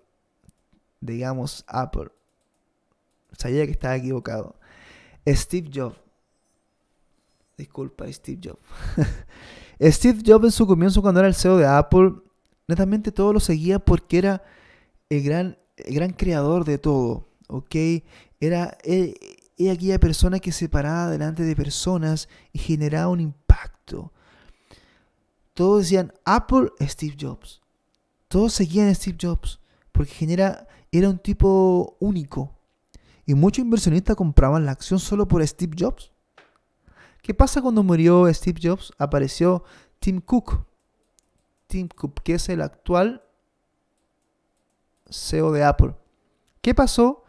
Digamos Apple. Sabía que estaba equivocado. Steve Jobs. Disculpa, Steve Jobs. <laughs> Steve Jobs en su comienzo cuando era el CEO de Apple, netamente todo lo seguía porque era el gran, gran creador de todo. Eh, era... aquella persona que se paraba delante de personas y generaba un impacto todos decían Apple, Steve Jobs. Todos seguían a Steve Jobs porque genera, era un tipo único. Y muchos inversionistas compraban la acción solo por Steve Jobs. ¿Qué pasa cuando murió Steve Jobs? Apareció Tim Cook. Tim Cook, que es el actual CEO de Apple. ¿Qué pasó?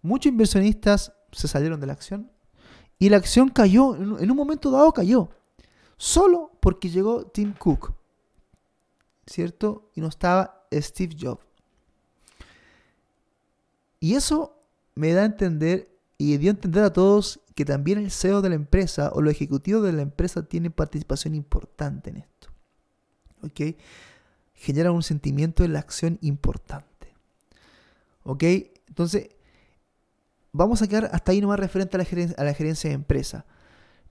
Muchos inversionistas se salieron de la acción y la acción cayó, en un momento dado cayó solo porque llegó Tim Cook, ¿cierto? Y no estaba Steve Jobs. Y eso me da a entender y dio a entender a todos que también el CEO de la empresa o los ejecutivos de la empresa tienen participación importante en esto. ¿Ok? Genera un sentimiento de la acción importante. ¿Ok? Entonces, vamos a quedar hasta ahí nomás referente a la a la gerencia de empresa.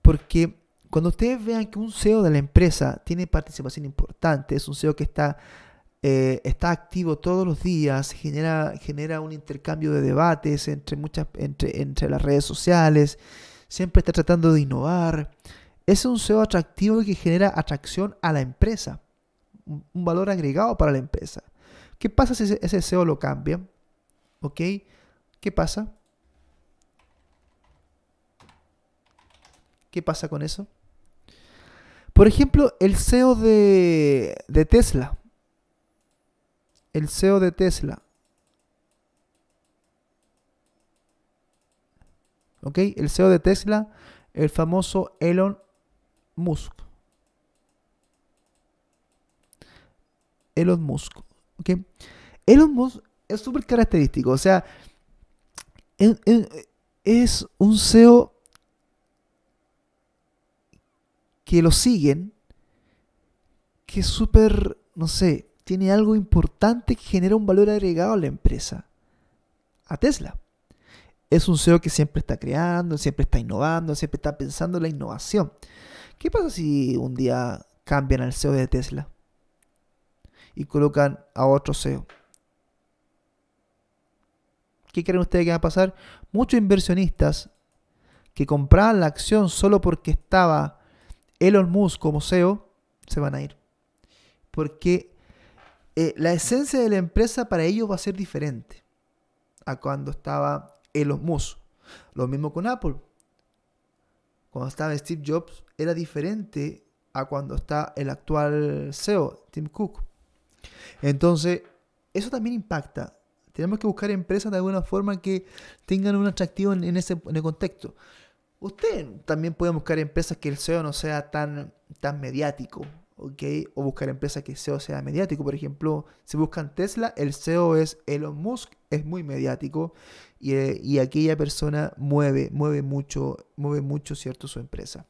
Porque cuando ustedes vean que un CEO de la empresa tiene participación importante, es un CEO que está, eh, está activo todos los días, genera, genera un intercambio de debates entre, muchas, entre, entre las redes sociales, siempre está tratando de innovar, es un CEO atractivo que genera atracción a la empresa, un valor agregado para la empresa. ¿Qué pasa si ese CEO lo cambia? ¿Qué pasa? ¿Qué pasa con eso? Por ejemplo, el CEO de, Tesla. El CEO de Tesla. ¿Ok? El CEO de Tesla, el famoso Elon Musk. Elon Musk. ¿Ok? Elon Musk es súper característico. O sea, es un CEO que lo siguen, que es súper, no sé, tiene algo importante que genera un valor agregado a la empresa, a Tesla. Es un CEO que siempre está creando, siempre está innovando, siempre está pensando en la innovación. ¿Qué pasa si un día cambian al CEO de Tesla y colocan a otro CEO? ¿Qué creen ustedes que va a pasar? Muchos inversionistas que compraban la acción solo porque estaba Elon Musk como CEO, se van a ir. Porque eh, la esencia de la empresa para ellos va a ser diferente a cuando estaba Elon Musk. Lo mismo con Apple. Cuando estaba Steve Jobs era diferente a cuando está el actual CEO, Tim Cook. Entonces, eso también impacta. Tenemos que buscar empresas de alguna forma que tengan un atractivo en, ese contexto. Usted también puede buscar empresas que el SEO no sea tan, tan mediático, ¿ok? O buscar empresas que el SEO sea mediático. Por ejemplo, si buscan Tesla, el SEO es Elon Musk, es muy mediático eh, y, aquella persona mueve, mueve mucho, mueve mucho, ¿cierto? Su empresa.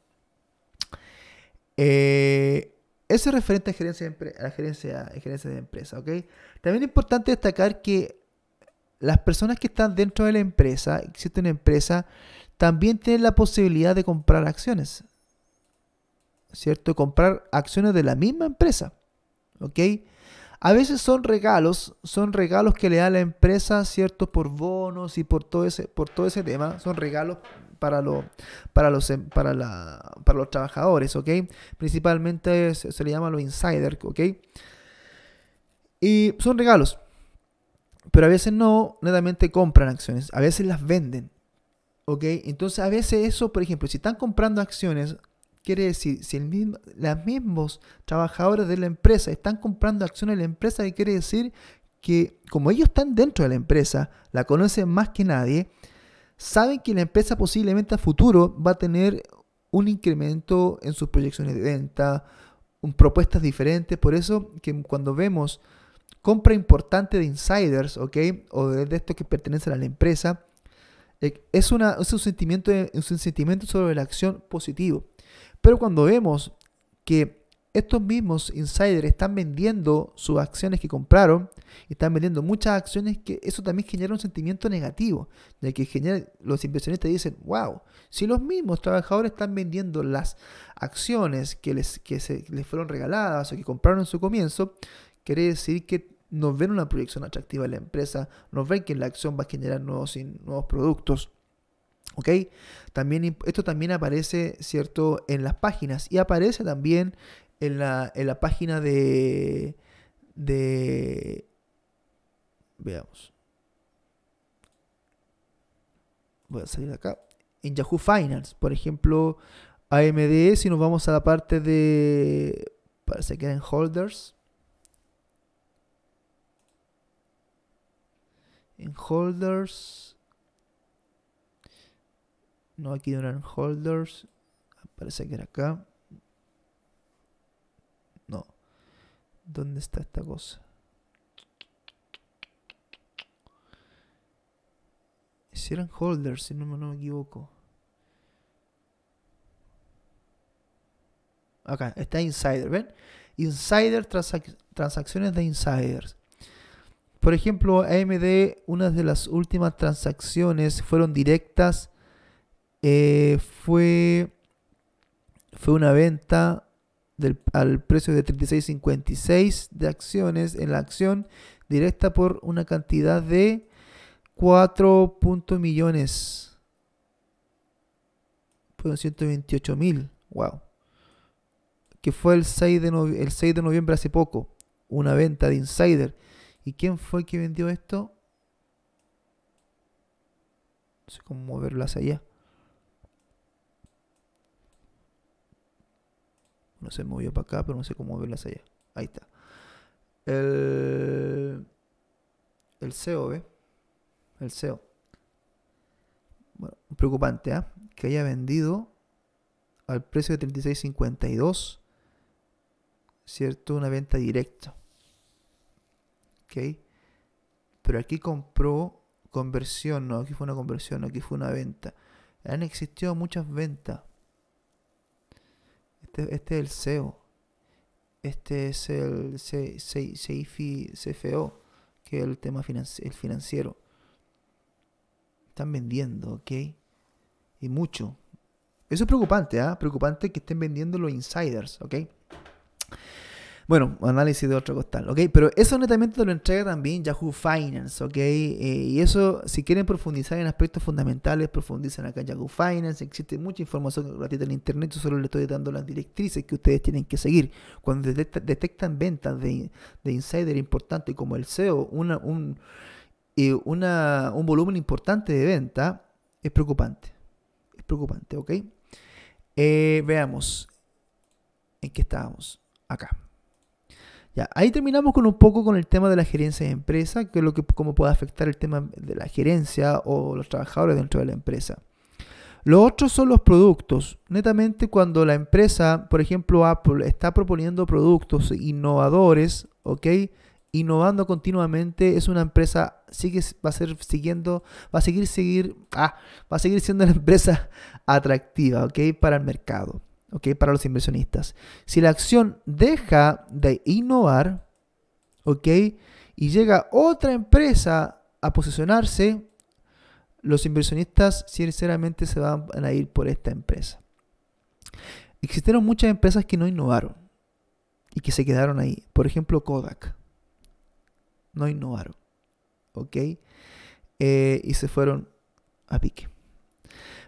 Eh, eso es referente a gerencia, gerencia, gerencia de empresa, ¿ok? También es importante destacar que las personas que están dentro de la empresa, existe una empresa, también tienen la posibilidad de comprar acciones. ¿Cierto? Comprar acciones de la misma empresa. ¿Ok? A veces son regalos, son regalos que le da la empresa, ¿cierto? Por bonos y por todo ese, por todo ese tema. Son regalos para, para, los, em, para, para los trabajadores, ¿ok? Principalmente se, le llama los insiders, ¿ok? Y son regalos. Pero a veces no, netamente compran acciones, a veces las venden. Entonces a veces eso, por ejemplo, si están comprando acciones, quiere decir, si el mismo, los mismos trabajadores de la empresa están comprando acciones de la empresa, quiere decir que como ellos están dentro de la empresa, la conocen más que nadie, saben que la empresa posiblemente a futuro va a tener un incremento en sus proyecciones de venta, propuestas diferentes. Por eso que cuando vemos compra importante de insiders, O de estos que pertenecen a la empresa, es, un, sentimiento, sentimiento sobre la acción positivo. Pero cuando vemos que estos mismos insiders están vendiendo sus acciones que compraron, están vendiendo muchas acciones que eso también genera un sentimiento negativo, de que genera, los inversionistas dicen, wow, si los mismos trabajadores están vendiendo las acciones que les, que se, les fueron regaladas o que compraron en su comienzo, quiere decir que nos ven una proyección atractiva de la empresa, nos ven que la acción va a generar nuevos, nuevos productos. ¿Ok? También, esto también aparece, ¿cierto?, en las páginas y aparece también en la, en la página de, de... Veamos. Voy a salir acá. En Yahoo Finance, por ejemplo, AMD, si nos vamos a la parte de... Parece que en Holders. en holders. No, aquí no eran holders. Parece que era acá. No. ¿Dónde está esta cosa? Si eran holders, si no, me equivoco. Acá, está insider, ¿ven? Insider, transacciones de insiders. Por ejemplo, AMD, una de las últimas transacciones fueron directas. Eh, fue, fue una venta al precio de 36.56 de acciones en la acción directa por una cantidad de 4 millones. Fueron 128 mil. Wow. Que fue el 6, de el 6 de noviembre hace poco. Una venta de insider ¿Y quién fue que vendió esto? No sé cómo moverlas hacia allá. No se movió para acá, pero no sé cómo moverlas hacia allá. Ahí está. El, el CEO, El CEO. Bueno, preocupante, ¿eh? Que haya vendido al precio de 36.52, ¿cierto? Una venta directa. Pero aquí compró conversión, no, aquí fue una conversión, aquí fue una venta. Han existido muchas ventas. Este, es el CEO, Este es el CFO, e este que es el tema financiero. Están vendiendo, ¿ok? Y mucho. Eso es preocupante, ¿ah? Preocupante que estén vendiendo los insiders, ¿ok? Bueno, análisis de otro costal, ¿ok? Pero eso netamente te lo entrega también Yahoo Finance, ¿ok? Eh, y eso, si quieren profundizar en aspectos fundamentales, profundizan acá en Yahoo Finance. Existe mucha información gratuita en Internet. Yo solo le estoy dando las directrices que ustedes tienen que seguir. Cuando detectan ventas de, insider importantes como el SEO, eh, una, un, volumen importante de venta, es preocupante. Es preocupante, ¿ok? Eh, veamos en qué estábamos acá ahí terminamos con un poco con el tema de la gerencia de empresa, que es lo que cómo puede afectar el tema de la gerencia o los trabajadores dentro de la empresa. Lo otro son los productos. Netamente cuando la empresa, por ejemplo Apple, está proponiendo productos innovadores, ¿ok? Innovando continuamente, es una empresa, sigue, va a ser siguiendo, va a seguir, seguir, ah, va a seguir siendo la <laughs> empresa atractiva, ¿ok? Para el mercado. Para los inversionistas. Si la acción deja de innovar, ¿ok? Y llega otra empresa a posicionarse, los inversionistas sinceramente se van a ir por esta empresa. Existieron muchas empresas que no innovaron y que se quedaron ahí. Por ejemplo, Kodak. No innovaron. ¿Ok? Eh, y se fueron a pique.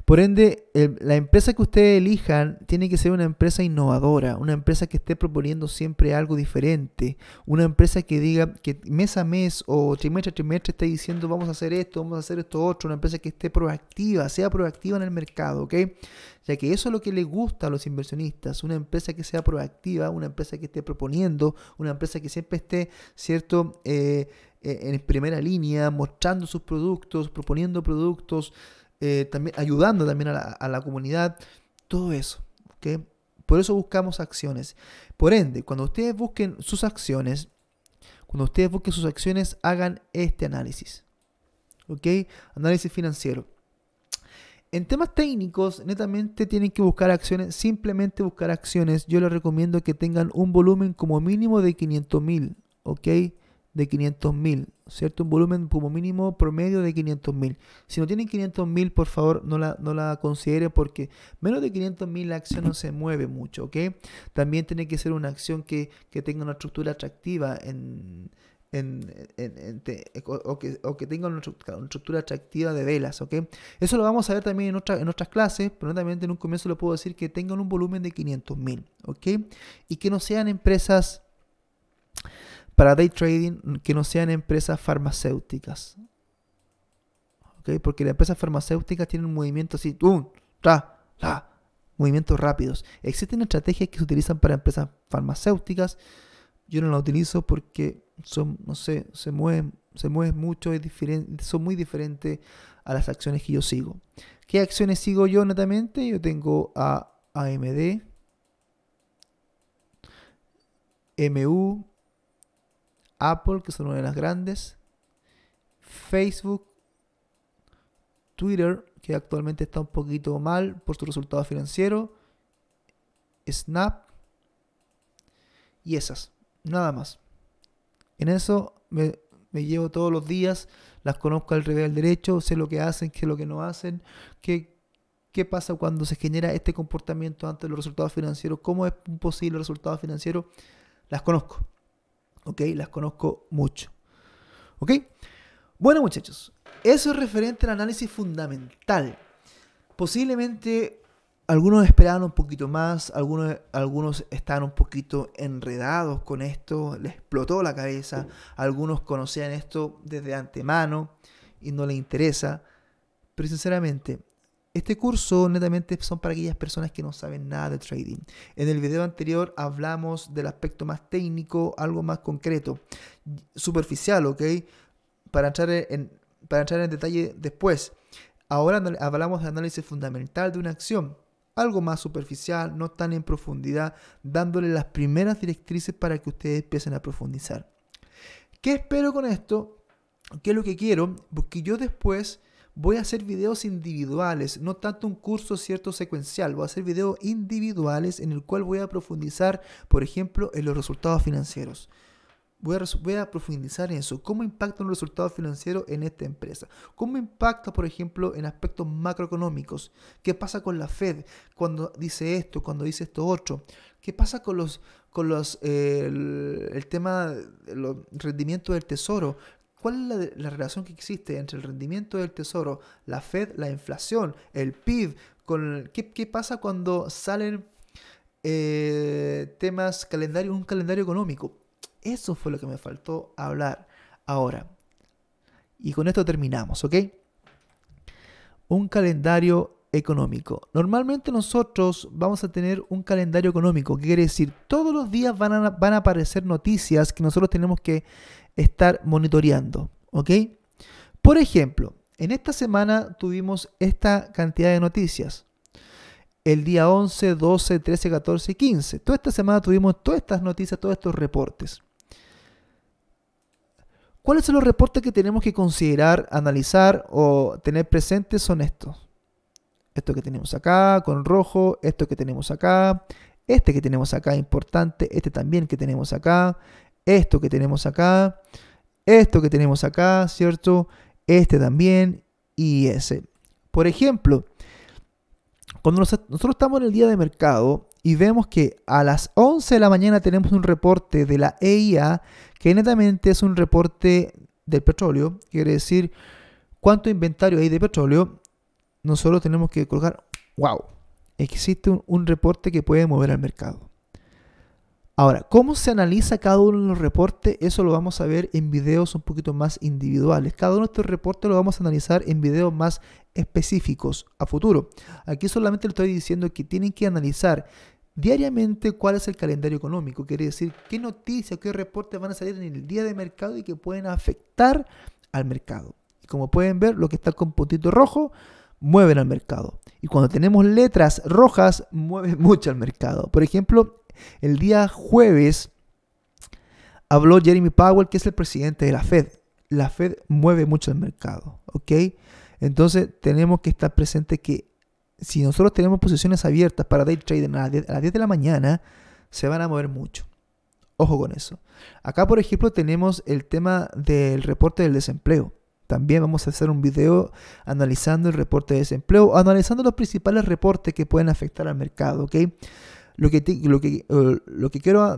Por ende, la empresa que ustedes elijan tiene que ser una empresa innovadora, una empresa que esté proponiendo siempre algo diferente, una empresa que diga que mes a mes o trimestre a trimestre esté diciendo vamos a hacer esto, vamos a hacer esto otro, una empresa que esté proactiva, sea proactiva en el mercado, ¿ok? Ya que eso es lo que les gusta a los inversionistas, una empresa que sea proactiva, una empresa que esté proponiendo, una empresa que siempre esté, ¿cierto? Eh, eh, en primera línea, mostrando sus productos, proponiendo productos, eh, también, ayudando también a la, comunidad, todo eso. que Por eso buscamos acciones. Por ende, cuando ustedes busquen sus acciones, cuando ustedes busquen sus acciones, hagan este análisis. ¿Ok? Análisis financiero. En temas técnicos, netamente tienen que buscar acciones, simplemente buscar acciones. Yo les recomiendo que tengan un volumen como mínimo de 500 mil, ¿ok? de 500.000, ¿cierto? Un volumen como mínimo promedio de 500.000. Si no tienen 500.000, por favor, no la, no la consideren porque menos de 500.000 la acción no se mueve mucho, ¿ok? También tiene que ser una acción que, tenga una estructura atractiva en, o, que, o, que, tenga una, estructura atractiva de velas, ¿ok? Eso lo vamos a ver también en, otra, en otras clases, pero también en un comienzo le puedo decir que tengan un volumen de 500.000, ¿ok? Y que no sean empresas para day trading que no sean empresas farmacéuticas. Porque las empresas farmacéuticas tienen un movimiento así, movimientos rápidos. Existen estrategias que se utilizan para empresas farmacéuticas. Yo no las utilizo porque son, no sé, se mueven, se mueven mucho, son muy diferentes a las acciones que yo sigo. ¿Qué acciones sigo yo netamente? Yo tengo a AMD, MU, Apple, que son una de las grandes, Facebook, Twitter, que actualmente está un poquito mal por su resultado financiero, Snap y esas, nada más. En eso me, llevo todos los días, las conozco al revés del derecho, sé lo que hacen, qué es lo que no hacen, qué, qué pasa cuando se genera este comportamiento ante los resultados financieros, cómo es un posible resultado financiero, las conozco. ¿ok? Las conozco mucho, ¿ok? Bueno muchachos, eso es referente al análisis fundamental. Posiblemente algunos esperaban un poquito más, algunos, algunos estaban un poquito enredados con esto, les explotó la cabeza, algunos conocían esto desde antemano y no les interesa, pero sinceramente este curso netamente son para aquellas personas que no saben nada de trading. En el video anterior hablamos del aspecto más técnico, algo más concreto, superficial, ¿ok? Para entrar en, para entrar en detalle después. Ahora hablamos del análisis fundamental de una acción, algo más superficial, no tan en profundidad, dándole las primeras directrices para que ustedes empiecen a profundizar. ¿Qué espero con esto? ¿Qué es lo que quiero? Porque yo después voy a hacer videos individuales, no tanto un curso cierto secuencial, voy a hacer videos individuales en el cual voy a profundizar, por ejemplo, en los resultados financieros. Voy a, profundizar en eso. ¿Cómo impacta un resultado financiero en esta empresa? ¿Cómo impacta, por ejemplo, en aspectos macroeconómicos? ¿Qué pasa con la Fed cuando dice esto, cuando dice esto otro? ¿Qué pasa con los con los eh, el, tema los rendimiento del tesoro? ¿Cuál es la, relación que existe entre el rendimiento del tesoro, la Fed, la inflación, el PIB? Con ¿qué, pasa cuando salen eh, temas, calendario, un calendario económico? Eso fue lo que me faltó hablar ahora. Y con esto terminamos, ¿ok? Un calendario económico. Normalmente nosotros vamos a tener un calendario económico, que quiere decir todos los días van a, van a aparecer noticias que nosotros tenemos que estar monitoreando. ¿Ok? Por ejemplo, en esta semana tuvimos esta cantidad de noticias. El día 11, 12, 13, 14 y 15. Toda esta semana tuvimos todas estas noticias, todos estos reportes. ¿Cuáles son los reportes que tenemos que considerar, analizar o tener presentes? Son estos esto que tenemos acá con rojo, esto que tenemos acá, este que tenemos acá importante, este también que tenemos acá, esto que tenemos acá, esto que tenemos acá, ¿cierto? Este también y ese. Por ejemplo, cuando nosotros estamos en el día de mercado y vemos que a las 11 de la mañana tenemos un reporte de la EIA, que netamente es un reporte del petróleo, quiere decir cuánto inventario hay de petróleo, nosotros tenemos que colocar, wow, existe un, reporte que puede mover al mercado. Ahora, ¿cómo se analiza cada uno de los reportes? Eso lo vamos a ver en videos un poquito más individuales. Cada uno de estos reportes lo vamos a analizar en videos más específicos a futuro. Aquí solamente le estoy diciendo que tienen que analizar diariamente cuál es el calendario económico. Quiere decir qué noticias, qué reportes van a salir en el día de mercado y que pueden afectar al mercado. como pueden ver, lo que está con puntito rojo mueven al mercado. Y cuando tenemos letras rojas, mueven <laughs> mucho al mercado. Por ejemplo, el día jueves habló Jeremy Powell, que es el presidente de la Fed. La Fed mueve mucho el mercado, ¿ok? Entonces tenemos que estar presente que si nosotros tenemos posiciones abiertas para day trading a las 10 de la mañana, se van a mover mucho. Ojo con eso. Acá, por ejemplo, tenemos el tema del reporte del desempleo. También vamos a hacer un video analizando el reporte de desempleo, analizando los principales reportes que pueden afectar al mercado, Lo que, lo que, eh, lo que quiero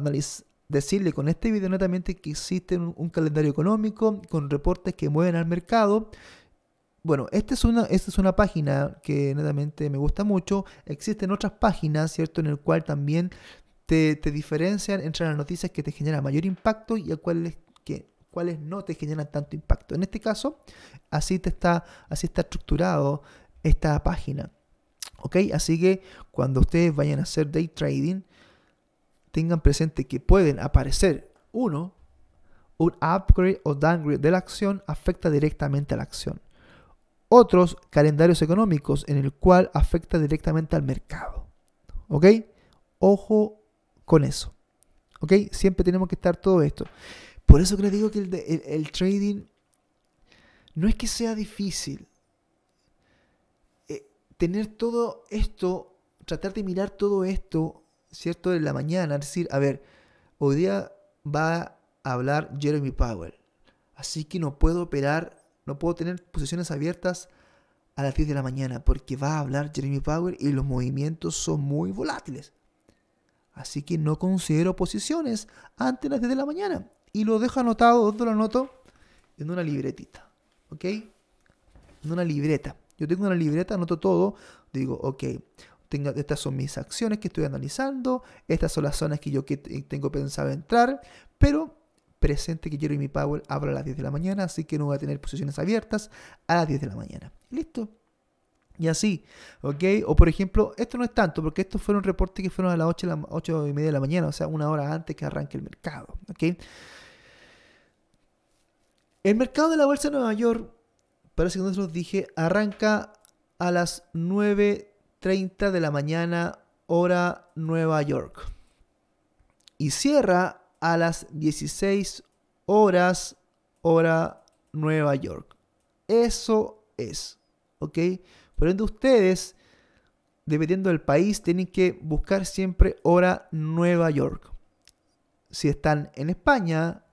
decirle con este video netamente que existe un, calendario económico con reportes que mueven al mercado. Bueno, esta es, una, esta es una página que netamente me gusta mucho. Existen otras páginas, ¿cierto?, en el cual también te, te diferencian entre las noticias que te generan mayor impacto y a cuáles que cuales no te generan tanto impacto. En este caso, así, te está, así está estructurado esta página. ¿Ok? Así que cuando ustedes vayan a hacer day trading, tengan presente que pueden aparecer uno, un upgrade o downgrade de la acción afecta directamente a la acción. Otros calendarios económicos en el cual afecta directamente al mercado. ¿Ok? Ojo con eso. ¿Ok? Siempre tenemos que estar todo esto. Por eso que les digo que el, trading no es que sea difícil. Eh, tener todo esto, tratar de mirar todo esto, ¿cierto? En la mañana, decir, a ver, hoy día va a hablar Jeremy Powell. Así que no puedo operar, no puedo tener posiciones abiertas a las 10 de la mañana porque va a hablar Jeremy Powell y los movimientos son muy volátiles. Así que no considero posiciones antes de las 10 de la mañana y lo dejo anotado, ¿dónde lo anoto? En una libretita, ¿ok? En una libreta. Yo tengo una libreta, anoto todo, digo, ok, estas son mis acciones que estoy analizando, estas son las zonas que yo que tengo pensado entrar, pero presente que quiero mi power abra a las 10 de la mañana, así que no voy a tener posiciones abiertas a las 10 de la mañana. Listo. Y así, ¿ok? O por ejemplo, esto no es tanto, porque esto fue un reporte que fueron a las 8, 8 y media de la mañana, o sea, una hora antes que arranque el mercado, ¿ok? El mercado de la bolsa de Nueva York, parece que no se los dije, arranca a las 9.30 de la mañana, hora Nueva York. Y cierra a las 16 horas, hora Nueva York. Eso es. ¿Ok? Por ustedes, dependiendo del país, tienen que buscar siempre hora Nueva York. Si están en España,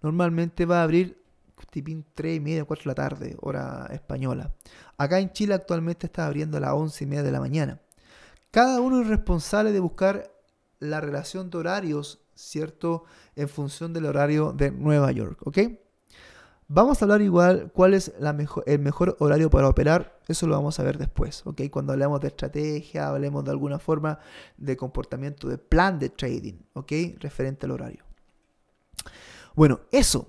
normalmente va a abrir tipín 3 y media, 4 de la tarde, hora española. Acá en Chile actualmente está abriendo a las 11 y media de la mañana. Cada uno es responsable de buscar la relación de horarios, ¿cierto? En función del horario de Nueva York, ¿ok? Vamos a hablar igual cuál es la mejor el mejor horario para operar, eso lo vamos a ver después, ¿ok? Cuando hablemos de estrategia, hablemos de alguna forma de comportamiento de plan de trading, ¿ok? Referente al horario. Bueno, eso,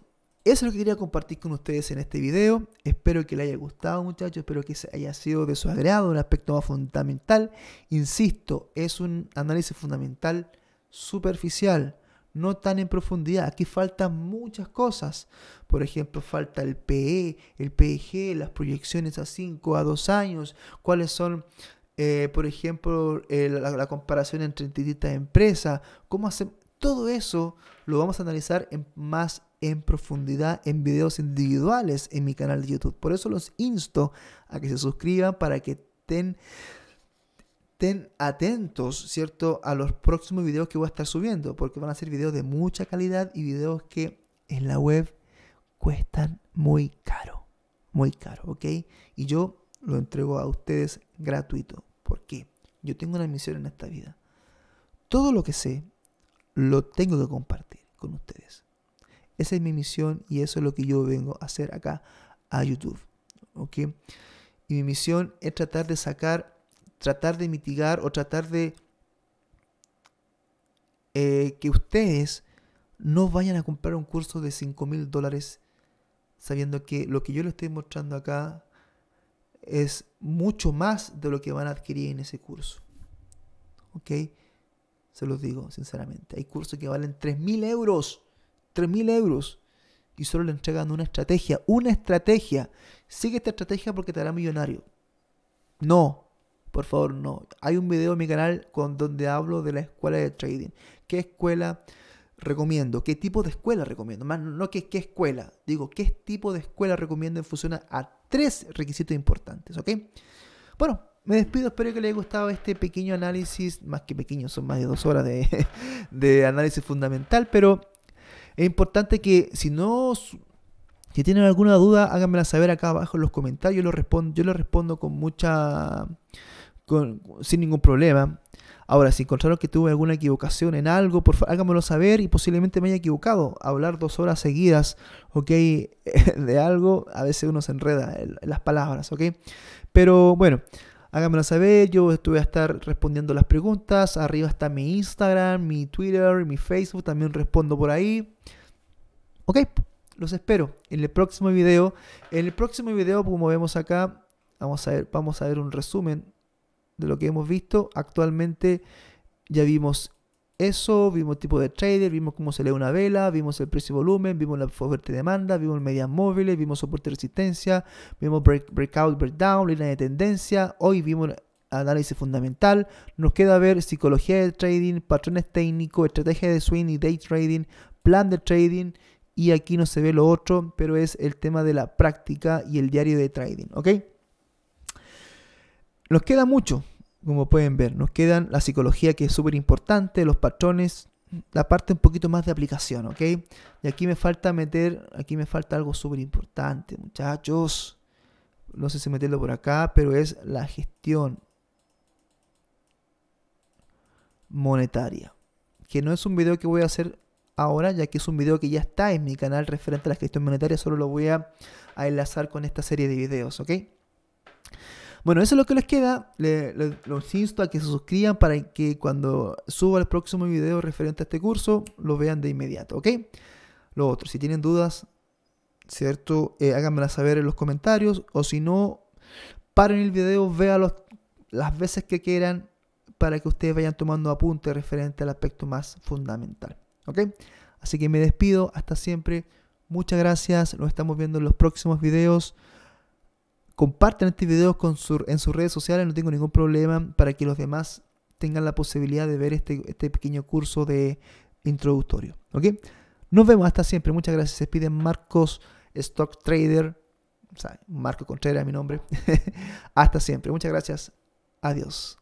eso es lo que quería compartir con ustedes en este video. Espero que les haya gustado muchachos, espero que haya sido de su agrado, un aspecto más fundamental. Insisto, es un análisis fundamental superficial, no tan en profundidad. Aquí faltan muchas cosas. Por ejemplo, falta el PE, el PEG, las proyecciones a 5, a 2 años, cuáles son eh, por ejemplo, la, comparación entre distintas empresas, cómo todo eso lo vamos a analizar en más en profundidad en videos individuales en mi canal de YouTube. Por eso los insto a que se suscriban para que estén atentos, ¿cierto?, a los próximos videos que voy a estar subiendo, porque van a ser videos de mucha calidad y videos que en la web cuestan muy caro, muy caro, ¿ok? Y yo lo entrego a ustedes gratuito, porque yo tengo una misión en esta vida. Todo lo que sé, lo tengo que compartir con ustedes. Esa es mi misión y eso es lo que yo vengo a hacer acá a YouTube. ¿ok? Y mi misión es tratar de sacar, tratar de mitigar o tratar de eh, que ustedes no vayan a comprar un curso de 5000 mil dólares sabiendo que lo que yo les estoy mostrando acá es mucho más de lo que van a adquirir en ese curso. ¿ok? Se los digo sinceramente. Hay cursos que valen 3.000 euros. 3.000 euros. Y solo le entregan una estrategia. Una estrategia. Sigue esta estrategia porque te hará millonario. No. Por favor, no. Hay un video en mi canal con, donde hablo de la escuela de trading. ¿Qué escuela recomiendo? ¿Qué tipo de escuela recomiendo? Más no que qué escuela. Digo, ¿qué tipo de escuela recomiendo en función a tres requisitos importantes? ¿Ok? Bueno, me despido, espero que les haya gustado este pequeño análisis, más que pequeño, son más de dos horas de, <laughs> análisis fundamental, pero es importante que si no, si tienen alguna duda, háganmela saber acá abajo en los comentarios, yo lo respondo, con mucha, sin ningún problema. Ahora, si encontraron que tuve alguna equivocación en algo, por favor, háganmelo saber y posiblemente me haya equivocado. Hablar dos horas seguidas, ¿ok? <laughs> De algo, a veces uno se enreda en las palabras, ¿ok? Pero bueno, háganmelo saber. Yo voy a estar respondiendo las preguntas. Arriba está mi Instagram, mi Twitter, mi Facebook. También respondo por ahí. Ok, los espero en el próximo video. En el próximo video, como vemos acá, vamos a ver, vamos a ver un resumen de lo que hemos visto. Actualmente ya vimos eso, vimos el tipo de trader, vimos cómo se lee una vela, vimos el precio y volumen, vimos la oferta y demanda, vimos medias móviles, vimos soporte y resistencia, vimos break, breakout, breakdown, línea de tendencia, hoy vimos análisis fundamental, nos queda ver psicología de trading, patrones técnicos, estrategia de swing y day trading, plan de trading y aquí no se ve lo otro, pero es el tema de la práctica y el diario de trading, ¿ok? Nos queda mucho, como pueden ver, nos quedan la psicología que es súper importante, los patrones, la parte un poquito más de aplicación, ¿ok? Y aquí me falta meter, aquí me falta algo súper importante, muchachos. No sé si meterlo por acá, pero es la gestión monetaria. Que no es un video que voy a hacer ahora, ya que es un video que ya está en mi canal referente a la gestión monetaria, solo lo voy a, enlazar con esta serie de videos, ¿ok? Bueno, eso es lo que les queda. les los insto a que se suscriban para que cuando suba el próximo video referente a este curso, lo vean de inmediato, ¿ok? Lo otro, si tienen dudas, ¿cierto? Eh, háganmela saber en los comentarios o si no, paren el video, véanlo las veces que quieran para que ustedes vayan tomando apuntes referente al aspecto más fundamental, ¿ok? Así que me despido, hasta siempre. Muchas gracias, nos estamos viendo en los próximos videos. Compartan este video en sus redes sociales, no tengo ningún problema, para que los demás tengan la posibilidad de ver este, este pequeño curso de introductorio. ¿Ok? Nos vemos hasta siempre. Muchas gracias. Se pide Marcos Stock Trader. O sea, Marco Contreras, mi nombre. <laughs> hasta siempre. Muchas gracias. Adiós.